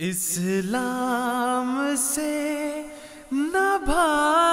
इस्लाम से न भा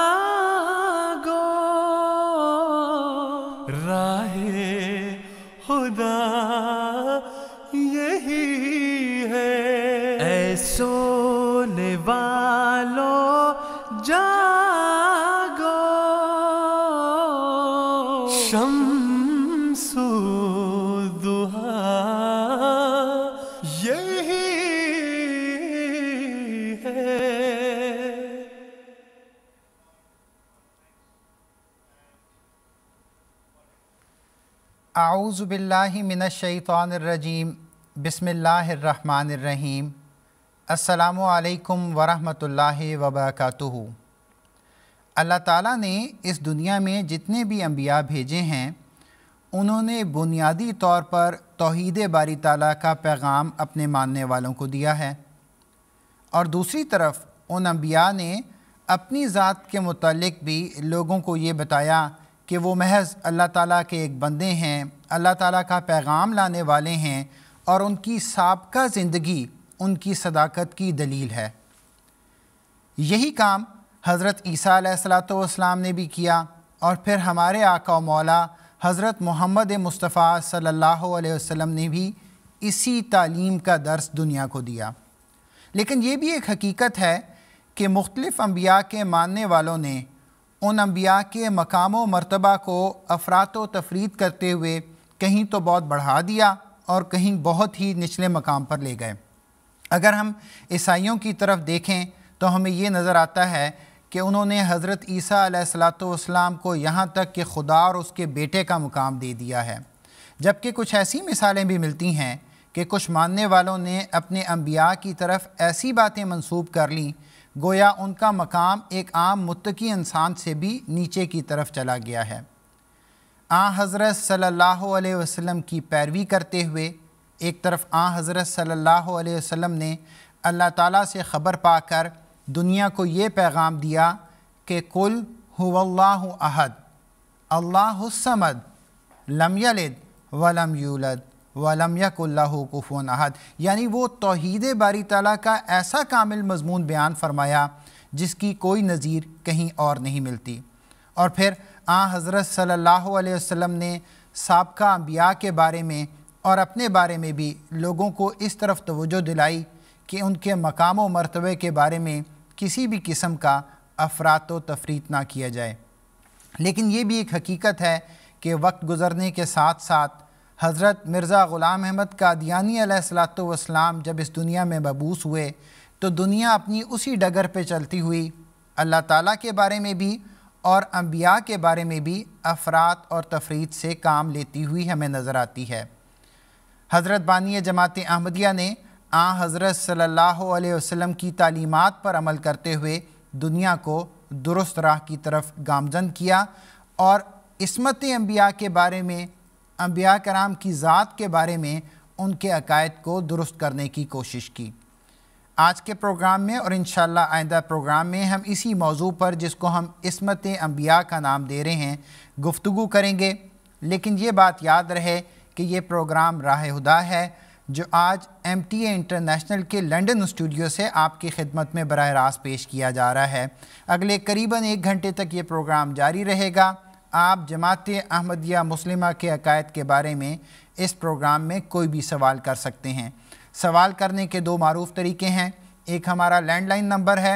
आउज़बिल्लिमिनशैतरजीम बसमीम अल्लाम वरहमतुल्ला वबरकत अल्लाह ताला ने इस दुनिया में जितने भी अम्बिया भेजे हैं उन्होंने बुनियादी तौर पर तोहद बारी ताला का पैगाम अपने मानने वालों को दिया है और दूसरी तरफ उन अम्बिया ने अपनी ज़ात के मतलब भी लोगों को ये बताया कि वो महज अल्लाह ताला के एक बंदे हैं अल्लाह ताला का पैगाम लाने वाले हैं और उनकी सबका ज़िंदगी उनकी सदाकत की दलील है यही काम हज़रत ईसा सलाम ने भी किया और फिर हमारे आका मौला हज़रत मोहम्मद मुस्तफ़ा सल्लल्लाहु अलैहि वसल्लम ने भी इसी तालीम का दर्स दुनिया को दिया लेकिन ये भी एक हकीकत है कि मुख्तलिफ़ अम्बिया के मानने वालों ने उन अम्बिया के मकाम व मरतबा को अफरात तफरीद करते हुए कहीं तो बहुत बढ़ा दिया और कहीं बहुत ही निचले मकाम पर ले गए अगर हम ईसाइयों की तरफ देखें तो हमें ये नज़र आता है कि उन्होंने हज़रत ईसा सलाम को यहाँ तक कि खुदा और उसके बेटे का मुकाम दे दिया है जबकि कुछ ऐसी मिसालें भी मिलती हैं कि कुछ मानने वालों ने अपने अम्बिया की तरफ ऐसी बातें मनसूब कर लीं गोया उनका मकाम एक आम मुतकी इंसान से भी नीचे की तरफ चला गया है आ हज़रत सल्लल्लाहु अलैहि वसल्लम की पैरवी करते हुए एक तरफ आ हज़रत सल्लल्लाहु अलैहि वसल्लम ने अल्लाह ताला से ख़बर पाकर दुनिया को ये पैगाम दिया कि कुल हुवल्लाहु अहद अल्लाह समद लम यलिद वलम यूलद वलमयकल्लाह कफ़ोन अहद यानी वो तोहद बारी तला का ऐसा कामिल मजमून बयान फरमाया जिसकी कोई नज़ीर कहीं और नहीं मिलती और फिर आ हज़रत सल्ला वसम ने सबका अम्बिया के बारे में और अपने बारे में भी लोगों को इस तरफ तोज्जो दिलाई कि उनके मकाम व मरतबे के बारे में किसी भी किस्म का अफरात व तफरीत ना किया जाए लेकिन ये भी एक हकीकत है कि वक्त गुज़रने के साथ साथ हज़रत मिर्ज़ा ग़ुलाम अहमद कादियानी सलाम जब इस दुनिया में मबूस हुए तो दुनिया अपनी उसी डगर पर चलती हुई अल्लाह ताला के बारे में भी और अम्बिया के बारे में भी अफरात और तफरीत से काम लेती हुई हमें नज़र आती है हज़रत बानी जमात अहमदिया ने आ हज़रत सल्ला वसम की तालीमत पर अमल करते हुए दुनिया को दुरुस्त राह की तरफ गामजन किया और इसमत अम्बिया के बारे में अम्बिया कराम की ज़ात के बारे में उनके अकायद को दुरुस्त करने की कोशिश की आज के प्रोग्राम में और इन आइंदा प्रोग्राम में हम इसी मौजू पर जिसको हम इसमत अम्बिया का नाम दे रहे हैं गुफ्तु करेंगे लेकिन ये बात याद रहे कि ये प्रोग्राम राह हुदा है जो आज एम टी ए इंटरनेशनल के लंदन स्टूडियो से आपकी खिदमत में बरह रास्त पेश किया जा रहा है अगले करीबन एक घंटे तक ये प्रोग्राम जारी रहेगा आप जमात अहमदिया मुस्लिम के अकायद के बारे में इस प्रोग्राम में कोई भी सवाल कर सकते हैं सवाल करने के दो मरूफ तरीके हैं एक हमारा लैंडलाइन नंबर है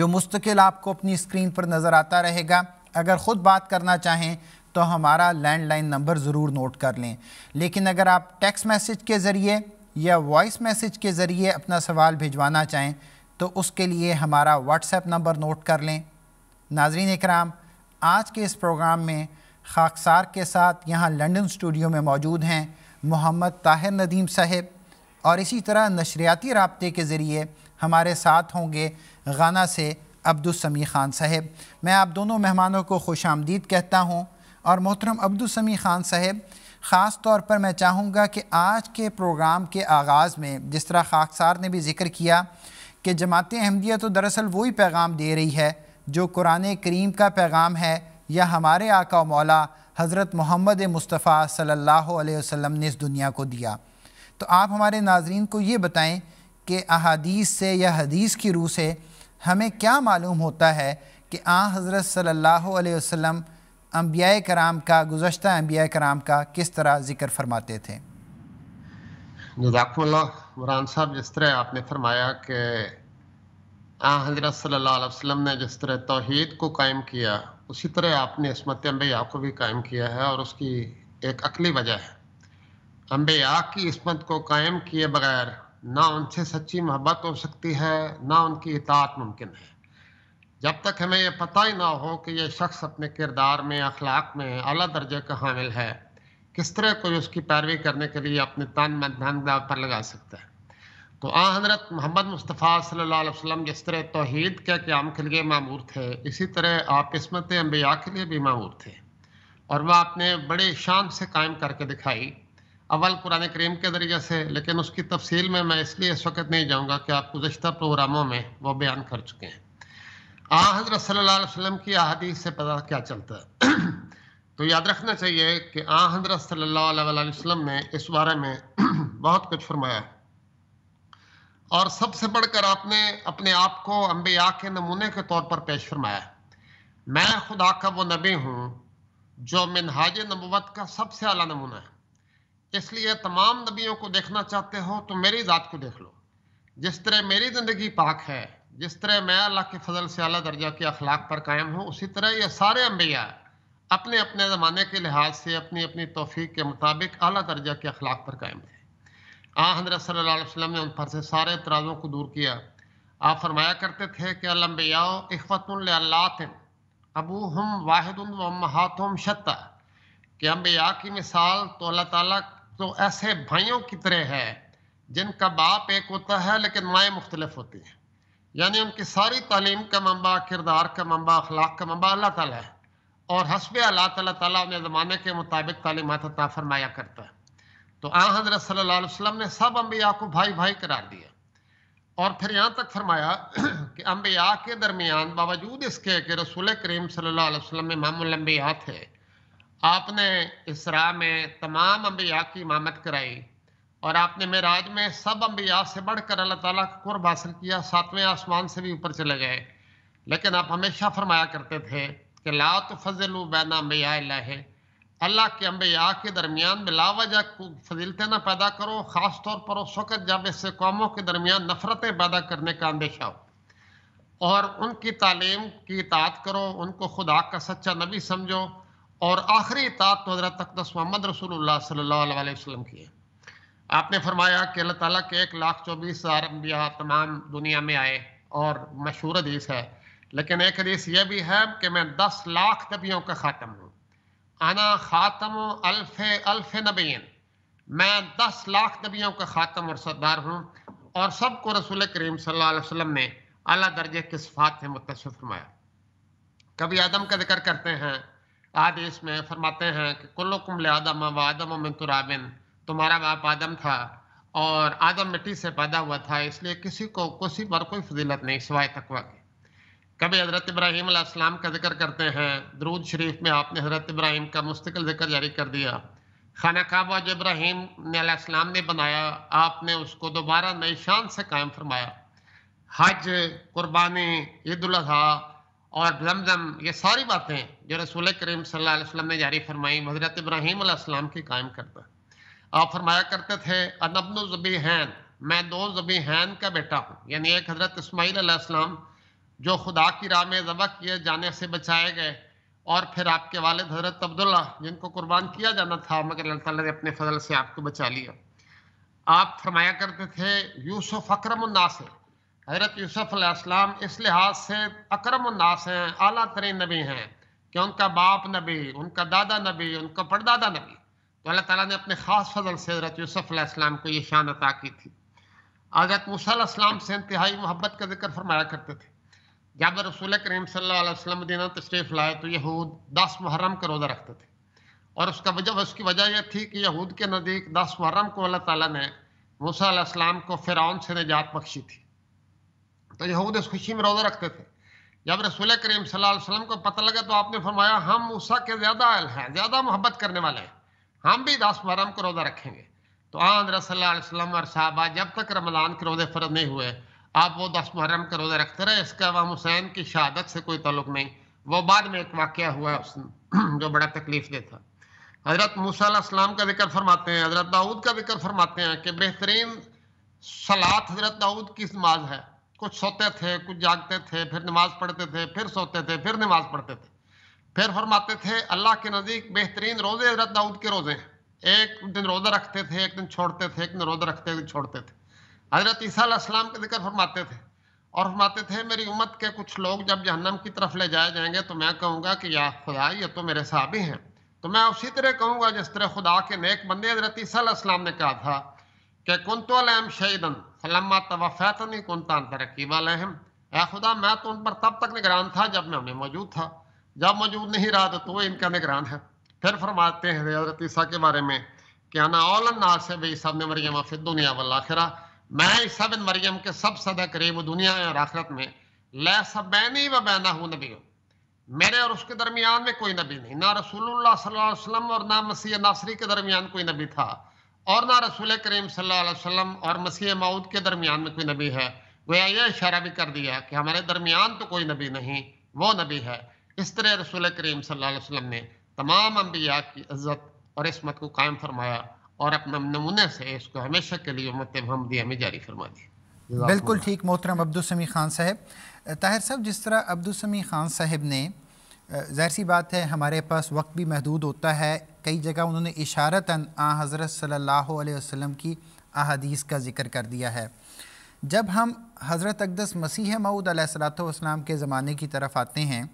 जो मुस्तकिल आपको अपनी स्क्रीन पर नज़र आता रहेगा अगर ख़ुद बात करना चाहें तो हमारा लैंडलाइन नंबर ज़रूर नोट कर लें लेकिन अगर आप टेक्स्ट मैसेज के ज़रिए या वॉइस मैसेज के ज़रिए अपना सवाल भिजवाना चाहें तो उसके लिए हमारा व्हाट्सएप नंबर नोट कर लें नाजरीन कराम आज के इस प्रोग्राम में खाकसार के साथ यहाँ लंदन स्टूडियो में मौजूद हैं मोहम्मद ताहिर नदीम साहब और इसी तरह नशरियाती रबते के ज़रिए हमारे साथ होंगे गाना से अब्दुलसमी ख़ान साहब मैं आप दोनों मेहमानों को खुश आमदीद कहता हूँ और मोहतरम अब्दुलसमी ख़ान साहब ख़ास तौर पर मैं चाहूँगा कि आज के प्रोग्राम के आगाज़ में जिस तरह खाकसार ने भी जिक्र किया कि जमात अहमदिया तो दरअसल वही पैगाम दे रही है जो कुरान करीम का पैगाम है या हमारे आका मौला हज़रत मोहम्मद मुस्तफ़ा सल्लल्लाहु अलैहि वसल्लम ने इस दुनिया को दिया तो आप हमारे नाजरीन को ये बताएं कि अहादीस से या हदीस की रूह से हमें क्या मालूम होता है कि आ हज़रत सल्लल्लाहु अलैहि वसल्लम अम्बिया कराम का गुज्त अम्बिया कराम का किस तरह ज़िक्र फरमाते थे जजाकमल्ला मुरान साहब जिस तरह आपने फरमाया कि हजरत सल्लाम ने जिस तरह तोहेद को कायम किया उसी तरह आपने इसमत अम्बैया को भी कायम किया है और उसकी एक अकली वजह है अम्बैया की इसमत को कायम किए बगैर ना उनसे सच्ची मोहब्बत हो सकती है ना उनकी इतात मुमकिन है जब तक हमें यह पता ही ना हो कि यह शख्स अपने किरदार में अखलाक में अला दर्जे का हामिल है किस तरह कोई उसकी पैरवी करने के लिए अपने तन मन धन पर लगा सकता है तो आ हज़रत मोहम्मद मुस्तफ़ा सल्लल्लाहु अलैहि वसल्लम जिस तरह तोहद के क्याम के लिए मामूर थे इसी तरह आप किस्मत अम्बिया के लिए भी मामूर थे और वह आपने बड़े शान से कायम करके दिखाई अव्वल कुरान करीम के ज़रिए से लेकिन उसकी तफसील में मैं इसलिए इस वक्त नहीं जाऊँगा कि आप गुजशत प्रोग्रामों में वो बयान कर चुके हैं आ हज़रत सल्ला वसम की अहादीस से पता क्या चलता है तो याद रखना चाहिए कि आ हज़रत सल्ला वसम ने इस बारे में बहुत कुछ फरमाया है और सबसे बढ़कर आपने अपने आप को अम्बिया के नमूने के तौर पर पेश फरमाया मैं खुदा का वो नबी हूँ जो मिनहाज नबूत का सबसे अला नमूना है इसलिए तमाम नबियों को देखना चाहते हो तो मेरी ज़ात को देख लो जिस तरह मेरी ज़िंदगी पाक है जिस तरह मैं अल्लाह के फजल से अला दर्जा के अखलाक पर कायम हूँ उसी तरह ये सारे अम्बिया अपने अपने ज़माने के लिहाज से अपनी अपनी तोफ़ी के मुताबिक अली दर्जा के अखलाक पर कायम थे आ हजरत ने उन पर से सारे तराजों को दूर किया आप फरमाया करते थे कि अलम्बियाओ अबू हम वाहिद हाथम शत्ता कि अम्बिया की मिसाल तो अल्लाह ताला तो ऐसे भाइयों की तरह है जिनका बाप एक होता है लेकिन माएँ मुख्तलफ होती हैं यानी उनकी सारी तालीम का मंबा किरदार का मंबा अखलाक का मंबा अल्लाह ताला है और हसब अल्लाह ताला ताला उन्हें ज़माने के मुताबिक तालीमत फरमाया करता है तो आ हजरत सल्लाम ने सब अम्बिया को भाई भाई करार दिया और फिर यहाँ तक फरमाया कि अम्बिया के दरमियान बावजूद इसके कि रसूल करीम सल्लाम अलैहि वसल्लम अम्बिया थे आपने इसरा में तमाम अम्बिया की इमामत कराई और आपने मेराज में सब अम्बिया से बढ़कर अल्लाह ताली का कुर्ब हासिल किया सातवें आसमान से भी ऊपर चले गए लेकिन आप हमेशा फरमाया करते थे कि ला तो फजल बैना अम्बिया है अल्लाह के या के दरमियान बिलावजा को फजीलतें ना पैदा करो ख़ास तौर पर उस वक़्त जब इससे कौमों के दरमियान नफ़रतें पैदा करने का अंदेशा हो और उनकी तालीम की इतात करो उनको खुदा का सच्चा नबी समझो और आखिरी इतात तो हजरत तकदस मोहम्मद रसूल सल्ला वसलम की है आपने फरमाया कि अल्लाह ताला के एक लाख चौबीस हज़ार अम्बिया तमाम दुनिया में आए और मशहूर हदीस है लेकिन एक हदीस यह भी है कि मैं दस लाख नबियों का ख़ात्म हूँ आना ख़ातम अल्फ अल्फ नबीन मैं दस लाख नबियों का ख़ातम और सरदार हूँ और सबको रसूल करीम सल्लल्लाहु ने अला दर्जे के सफात से मुतसफ़ फरमाया कभी आदम का जिक्र करते हैं आदेश में फरमाते हैं कि कुल्लकुम ले आदम व आदम मिन तुराबिन तुम्हारा बाप आदम था और आदम मिट्टी से पैदा हुआ था इसलिए किसी को किसी पर कोई फजीलत नहीं सिवाय तकवा की कभी हज़रत इब्राहीम का जिक्र करते हैं दरूद शरीफ में आपने हज़रत इब्राहिम का मुस्तकिल जिक्र जारी कर दिया खाना काबा जो ने नेम ने बनाया आपने उसको दोबारा नई शान से कायम फरमाया हज कुर्बानी ईद अजी और लमजम ये सारी बातें जो रसूल करीम सल्लल्लाहु अलैहि वसल्लम ने जारी फरमाई हज़रत इब्राहीम की कायम करता आप फरमाया करते थे अनबन जबी हैन मैं दो जबी हैन का बेटा हूँ यानी एक हज़रत इसमाईल आसमाम जो खुदा की राह में ज़बह किए जाने से बचाए गए और फिर आपके वालद हजरत अब्दुल्ला जिनको कुर्बान किया जाना था मगर अल्लाह ताला ने अपने फजल से आपको बचा लिया आप फरमाया करते थे यूसुफ अक्रम उन्नास है हजरत यूसुफ अलैहिस्सलाम इस लिहाज से अक्रम उन्नास हैं अला तरीन नबी हैं कि उनका बाप नबी उनका दादा नबी उनका परदादा नबी तो अल्लाह तला ने अपने ख़ास फजल से हजरत यूसुफ अलैहिस्सलाम को ये शान अता की थी हजरत मूसा से इंतहाई मोहब्बत का जिक्र फरमाया करते थे जब रसूल करीम सल्लम मदीना तशरीफ़ लाए तो यहूद दस मुहर्रम का रोज़ा रखते थे और उसका वजह उसकी वजह यह थी कि यहूद के नज़दीक दस मुहर्रम को अल्लाह ताला ने मूसम को फ़िरौन से निजात बख्शी थी तो यहूद इस खुशी में रोज़ा रखते थे जब रसूल करीम सल्लल्लाहु को पता लगा तो आपने फरमाया हम मूसा के ज़्यादा अहल हैं ज़्यादा मोहब्बत करने वाले हैं हम भी दस मुहर्रम को रोज़ा रखेंगे तो आंध्र सल्लल्लाहु अलैहि वसल्लम और साहबा जब तक रमज़ान के रोज़े फ़र्ज नहीं हुए आप वो दस मुहर्रम का रोज़ा रखते रहे इसका इमाम हुसैन की शहादत से कोई तल्लुक नहीं वो बाद में एक वाक्य हुआ जो बड़ा तकलीफ दे था हज़रत मूसम का जिक्र फरमाते हैं हज़रत दाऊद का जिक्र फरमाते हैं कि बेहतरीन सलात हज़रत दाऊद की नमाज है कुछ सोते थे कुछ जागते थे फिर नमाज पढ़ते थे फिर सोते थे फिर नमाज पढ़ते थे फिर फरमाते थे अल्लाह के नज़दीक बेहतरीन रोज़े हज़रत दाऊद के रोज़े एक दिन रोज़ा रखते थे एक दिन छोड़ते थे एक दिन रोज़ा रखते थे छोड़ते थे हज़रत ईसीम का जिक्र फरमाते थे और फरमाते थे मेरी उम्मत के कुछ लोग जब जहन्नम की तरफ ले जाए जाएंगे तो मैं कहूँगा कि या खुदा ये तो मेरे ही हैं तो मैं उसी तरह कहूँगा जिस तरह खुदा के नेक बंदे हजरत ईसीम ने कहा था कि कुंतम शहीदन फलम्मा तवफ़ैतनी कुंतान तरकीब अलहम ए खुदा मैं तो उन पर तब तक निगरान था जब मैं उन्हें मौजूद था जब मौजूद नहीं रहा तो वो इनका निगरान है फिर फरमाते हैं हजरत ईसा के बारे में कि अना औलन नार से बई सब ने मरियमा फिर दुनिया वाला आखिरा मैं ईसा बिन मरियम के सब सदा करीब दुनिया और आखरत में लै सब बैनी व बैना हूँ नबी मेरे और उसके दरमियान में कोई नबी नहीं ना रसूलुल्लाह सल्लल्लाहु अलैहि वसल्लम और ना मसीह नासरी के दरमियान कोई नबी था और ना रसूल करीम सल्लल्लाहु अलैहि वसल्लम और मसीह माऊद के दरमियान में कोई नबी है गोया यह इशारा भी कर दिया कि हमारे दरमियान तो कोई नबी नहीं वो नबी है इस तरह रसूल करीम सल्लल्लाहु अलैहि वसल्लम ने तमाम अम्बिया की इज्जत और इसमत को कायम फरमाया और अपना नमूना से इसको हमेशा के लिए उम्मत हमदी हमें जारी फरमा दी बिल्कुल ठीक मोहतरम अब्दुलसमी ख़ान साहब ताहिर साहब जिस तरह अब्दुलसमी ख़ान साहब ने जहर सी बात है हमारे पास वक्त भी महदूद होता है कई जगह उन्होंने इशारता आ हज़रत सल्लल्लाहु अलैहि वसल्लम की अहदीस का ज़िक्र कर दिया है जब हम हज़रत अकदस मसीह मऊद सलाम के ज़माने की तरफ आते हैं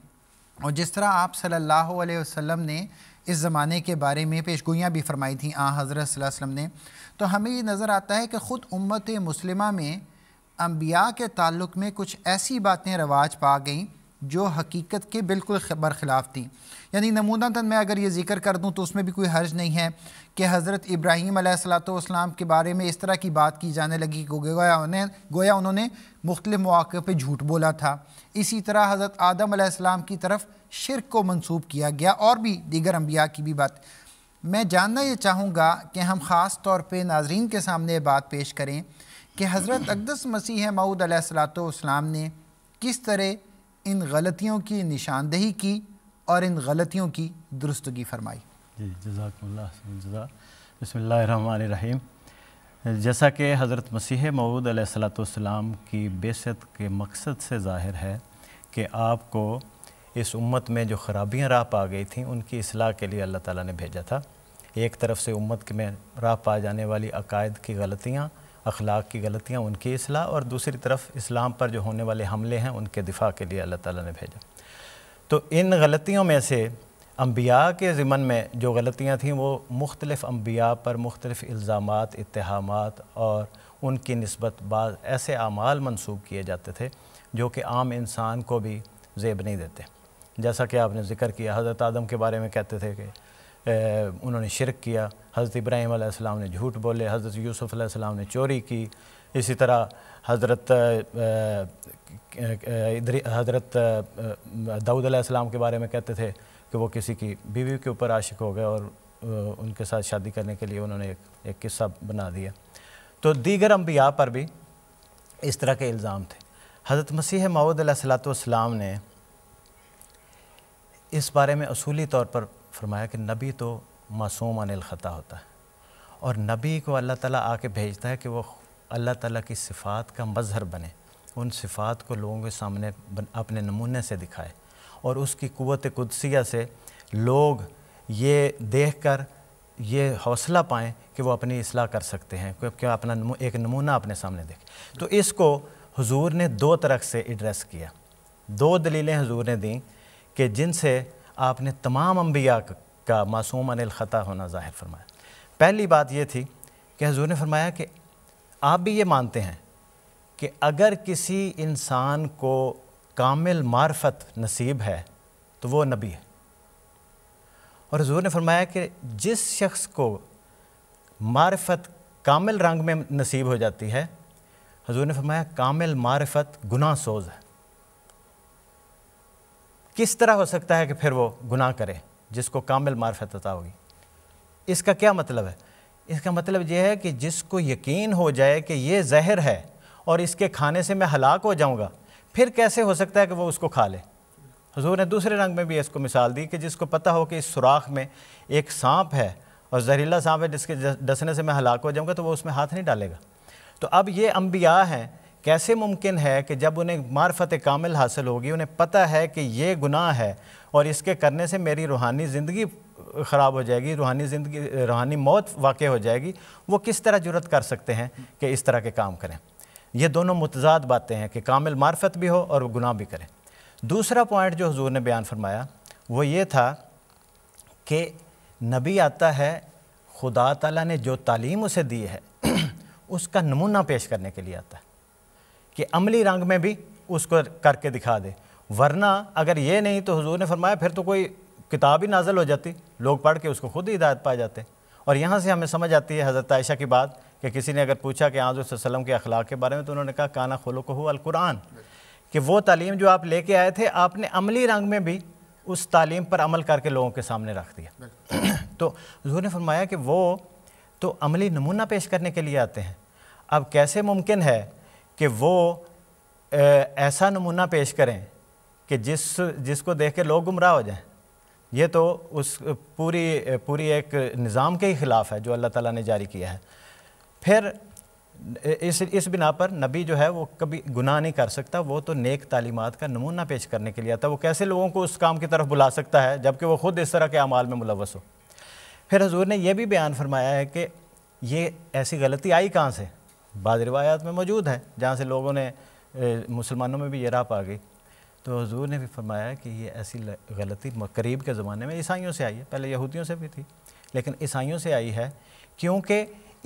और जिस तरह आप सल्लल्लाहु अलैहि वसल्लम ने इस ज़माने के बारे में पेशगोयाँ भी फरमाई थी आ हज़रत वसम ने तो हमें ये नज़र आता है कि ख़ुद उम्मत मुसलिमा में अम्बिया के ताल्लुक़ में कुछ ऐसी बातें रवाज पा गईं जो हकीकत के बिल्कुल बरखिलाफ़ थी यानी तन मैं अगर ये जिक्र कर दूँ तो उसमें भी कोई हर्ज नहीं है कि हज़रत इब्राहीम सलाम के बारे में इस तरह की बात की जाने लगी गोया उन्हें गोया उन्होंने मुख्तु मौक़े पर झूठ बोला था इसी तरह हज़रत आदम की तरफ शिरक को मनसूब किया गया और भी दीगर अम्बिया की भी बात मैं जानना ये चाहूँगा कि हम ख़ास तौर पर नाजरीन के सामने बात पेश करें कि हज़रत अकदस मसीह मऊद सलाम ने किस तरह इन गलतियों की निशानदेही की और इन गलतियों की दुरुस्तगी फरमाई जी बसमीम जैसा कि हज़रत मसीह मऊद सलाम की बेसत के मकसद से ज़ाहिर है कि आपको इस उम्मत में जो ख़राबियाँ राह पा गई थी उनकी असलाह के लिए अल्लाह ताला ने भेजा था एक तरफ से उम्मत के में राह पा जाने वाली अकायद की गलतियाँ अखलाक की गलतियाँ उनकी असलाह और दूसरी तरफ इस्लाम पर जो होने वाले हमले हैं उनके दिफा के लिए अल्लाह ताली ने भेजा तो इन गलतियों में से अम्बिया के ज़मन में जो गलतियाँ थीं वो मुख्तलिफ़ अम्बिया पर मुख्तलिफ़ इल्ज़ाम इतहाम और उनकी नस्बत बाद ऐसे अमाल मनसूब किए जाते थे जो कि आम इंसान को भी जेब नहीं देते जैसा कि आपने ज़िक्र किया हज़रत आदम के बारे में कहते थे कि उन्होंने शिरक किया हज़रत इब्राहीम ने झूठ बोले हज़रत यूसुफ़ ने चोरी की इसी तरह हज़रत इधर हज़रत अलैहिस्सलाम के बारे में कहते थे कि वो किसी की बीवी के ऊपर आशिक हो गए और उनके साथ शादी करने के लिए उन्होंने एक, एक किस्सा बना दिया तो दीगर अम्बिया पर भी इस तरह के इल्ज़ाम थे हज़रत मसीह माउदलाम ने इस बारे में असूली तौर पर फरमाया कि नबी तो मासूम अनिल ख़ता होता है और नबी को अल्लाह ताला आके भेजता है कि वो अल्लाह ताला की सिफ़ात का मज़हर बने उन सिफ़ात को लोगों के सामने अपने नमूने से दिखाए और उसकी क़वत कुदसिया से लोग ये देख कर ये हौसला पाएँ कि वो अपनी असलाह कर सकते हैं क्योंकि अपना एक नमूना अपने सामने देखें तो इसको हुजूर ने दो तरफ से एड्रेस किया दो दलीलें हुजूर ने दी कि जिनसे आपने तमाम अम्बिया का मासूम अनिल ख़ता होना ज़ाहिर फरमाया पहली बात यह थी कि हजूर ने फरमाया कि आप भी ये मानते हैं कि अगर किसी इंसान को कामिल मार्फत नसीब है तो वो नबी है और हजूर ने फरमाया कि जिस शख्स को मार्फत कामिल रंग में नसीब हो जाती है हजूर ने फरमाया कामिल मार्फत गुनाह सोज है किस तरह हो सकता है कि फिर वो गुनाह करे जिसको कामिल मार्फत अता होगी इसका क्या मतलब है इसका मतलब यह है कि जिसको यकीन हो जाए कि ये जहर है और इसके खाने से मैं हलाक हो जाऊँगा फिर कैसे हो सकता है कि वो उसको खा ले हजूर ने दूसरे रंग में भी इसको मिसाल दी कि जिसको पता हो कि इस सुराख में एक सांप है और जहरीला सांप है जिसके डसने से मैं हलाक हो जाऊँगा तो वो उसमें हाथ नहीं डालेगा तो अब ये अम्बिया हैं कैसे मुमकिन है कि जब उन्हें मार्फत कामिल हासिल होगी उन्हें पता है कि ये गुनाह है और इसके करने से मेरी रूहानी ज़िंदगी ख़राब हो जाएगी रूहानी ज़िंदगी रूहानी मौत वाक़ हो जाएगी वो किस तरह जरूरत कर सकते हैं कि इस तरह के काम करें ये दोनों मतजाद बातें हैं कि कामिल मार्फत भी हो और गुनाह भी करें दूसरा पॉइंट जो हजूर ने बयान फरमाया वो ये था कि नबी आता है खुदा तला ने जो तालीम उसे दी है उसका नमूना पेश करने के लिए आता है कि अमली रंग में भी उसको करके दिखा दे वरना अगर ये नहीं तो हजूर ने फरमाया फिर तो कोई किताब ही नाजल हो जाती लोग पढ़ के उसको खुद ही हिदायत पा जाते और यहाँ से हमें समझ आती है हज़रत आयशा की बात कि किसी ने अगर पूछा कि आज़ वसलम के अखलाक के बारे में तो उन्होंने कहा काना खोलो को अलकुरान कि वो तालीम जो आप लेके आए थे आपने अमली रंग में भी उस तालीम पर अमल करके लोगों के सामने रख दिया तो हजूर ने फरमाया कि वो तो अमली नमूना पेश करने के लिए आते हैं अब कैसे मुमकिन है कि वो ऐसा नमूना पेश करें कि जिस जिसको देख के लोग गुमराह हो जाएँ ये तो उस पूरी पूरी एक निज़ाम के ही ख़िलाफ़ है जो अल्लाह ताला ने जारी किया है फिर इस इस बिना पर नबी जो है वो कभी गुनाह नहीं कर सकता वो तो नेक तालीमात का नमूना पेश करने के लिए आता है वो कैसे लोगों को उस काम की तरफ बुला सकता है जबकि वो ख़ुद इस तरह के अमाल में मुलवस हो फिर हजूर ने यह भी बयान फरमाया है कि ये ऐसी गलती आई कहाँ से बाद रिवायात में मौजूद है जहाँ से लोगों ने मुसलमानों में भी ये राह पा गई तो हजूर ने भी फरमाया कि ये ऐसी गलती करीब के ज़माने में ईसाइयों से आई है पहले यहूदियों से भी थी लेकिन ईसाइयों से आई है क्योंकि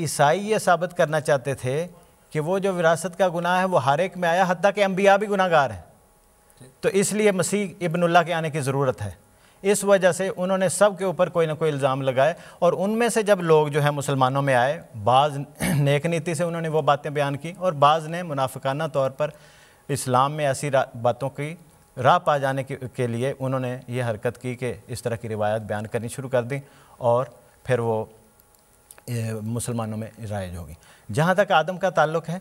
ईसाई ये साबित करना चाहते थे कि वो जो विरासत का गुनाह है वो हर एक में आया हती कि अम्बिया भी गुनागार हैं तो इसलिए मसीह इबनुल्ला के आने की ज़रूरत है इस वजह से उन्होंने सब के ऊपर कोई ना कोई इल्ज़ाम लगाए और उनमें से जब लोग जो है मुसलमानों में आए बाज़ नेक नीति से उन्होंने वो बातें बयान की और बाज़ ने मुनाफिकाना तौर पर इस्लाम में ऐसी बातों की राह पा जाने के, के लिए उन्होंने ये हरकत की कि इस तरह की रिवायत बयान करनी शुरू कर दी और फिर वो मुसलमानों में राइज होगी जहाँ तक आदम का ताल्लुक है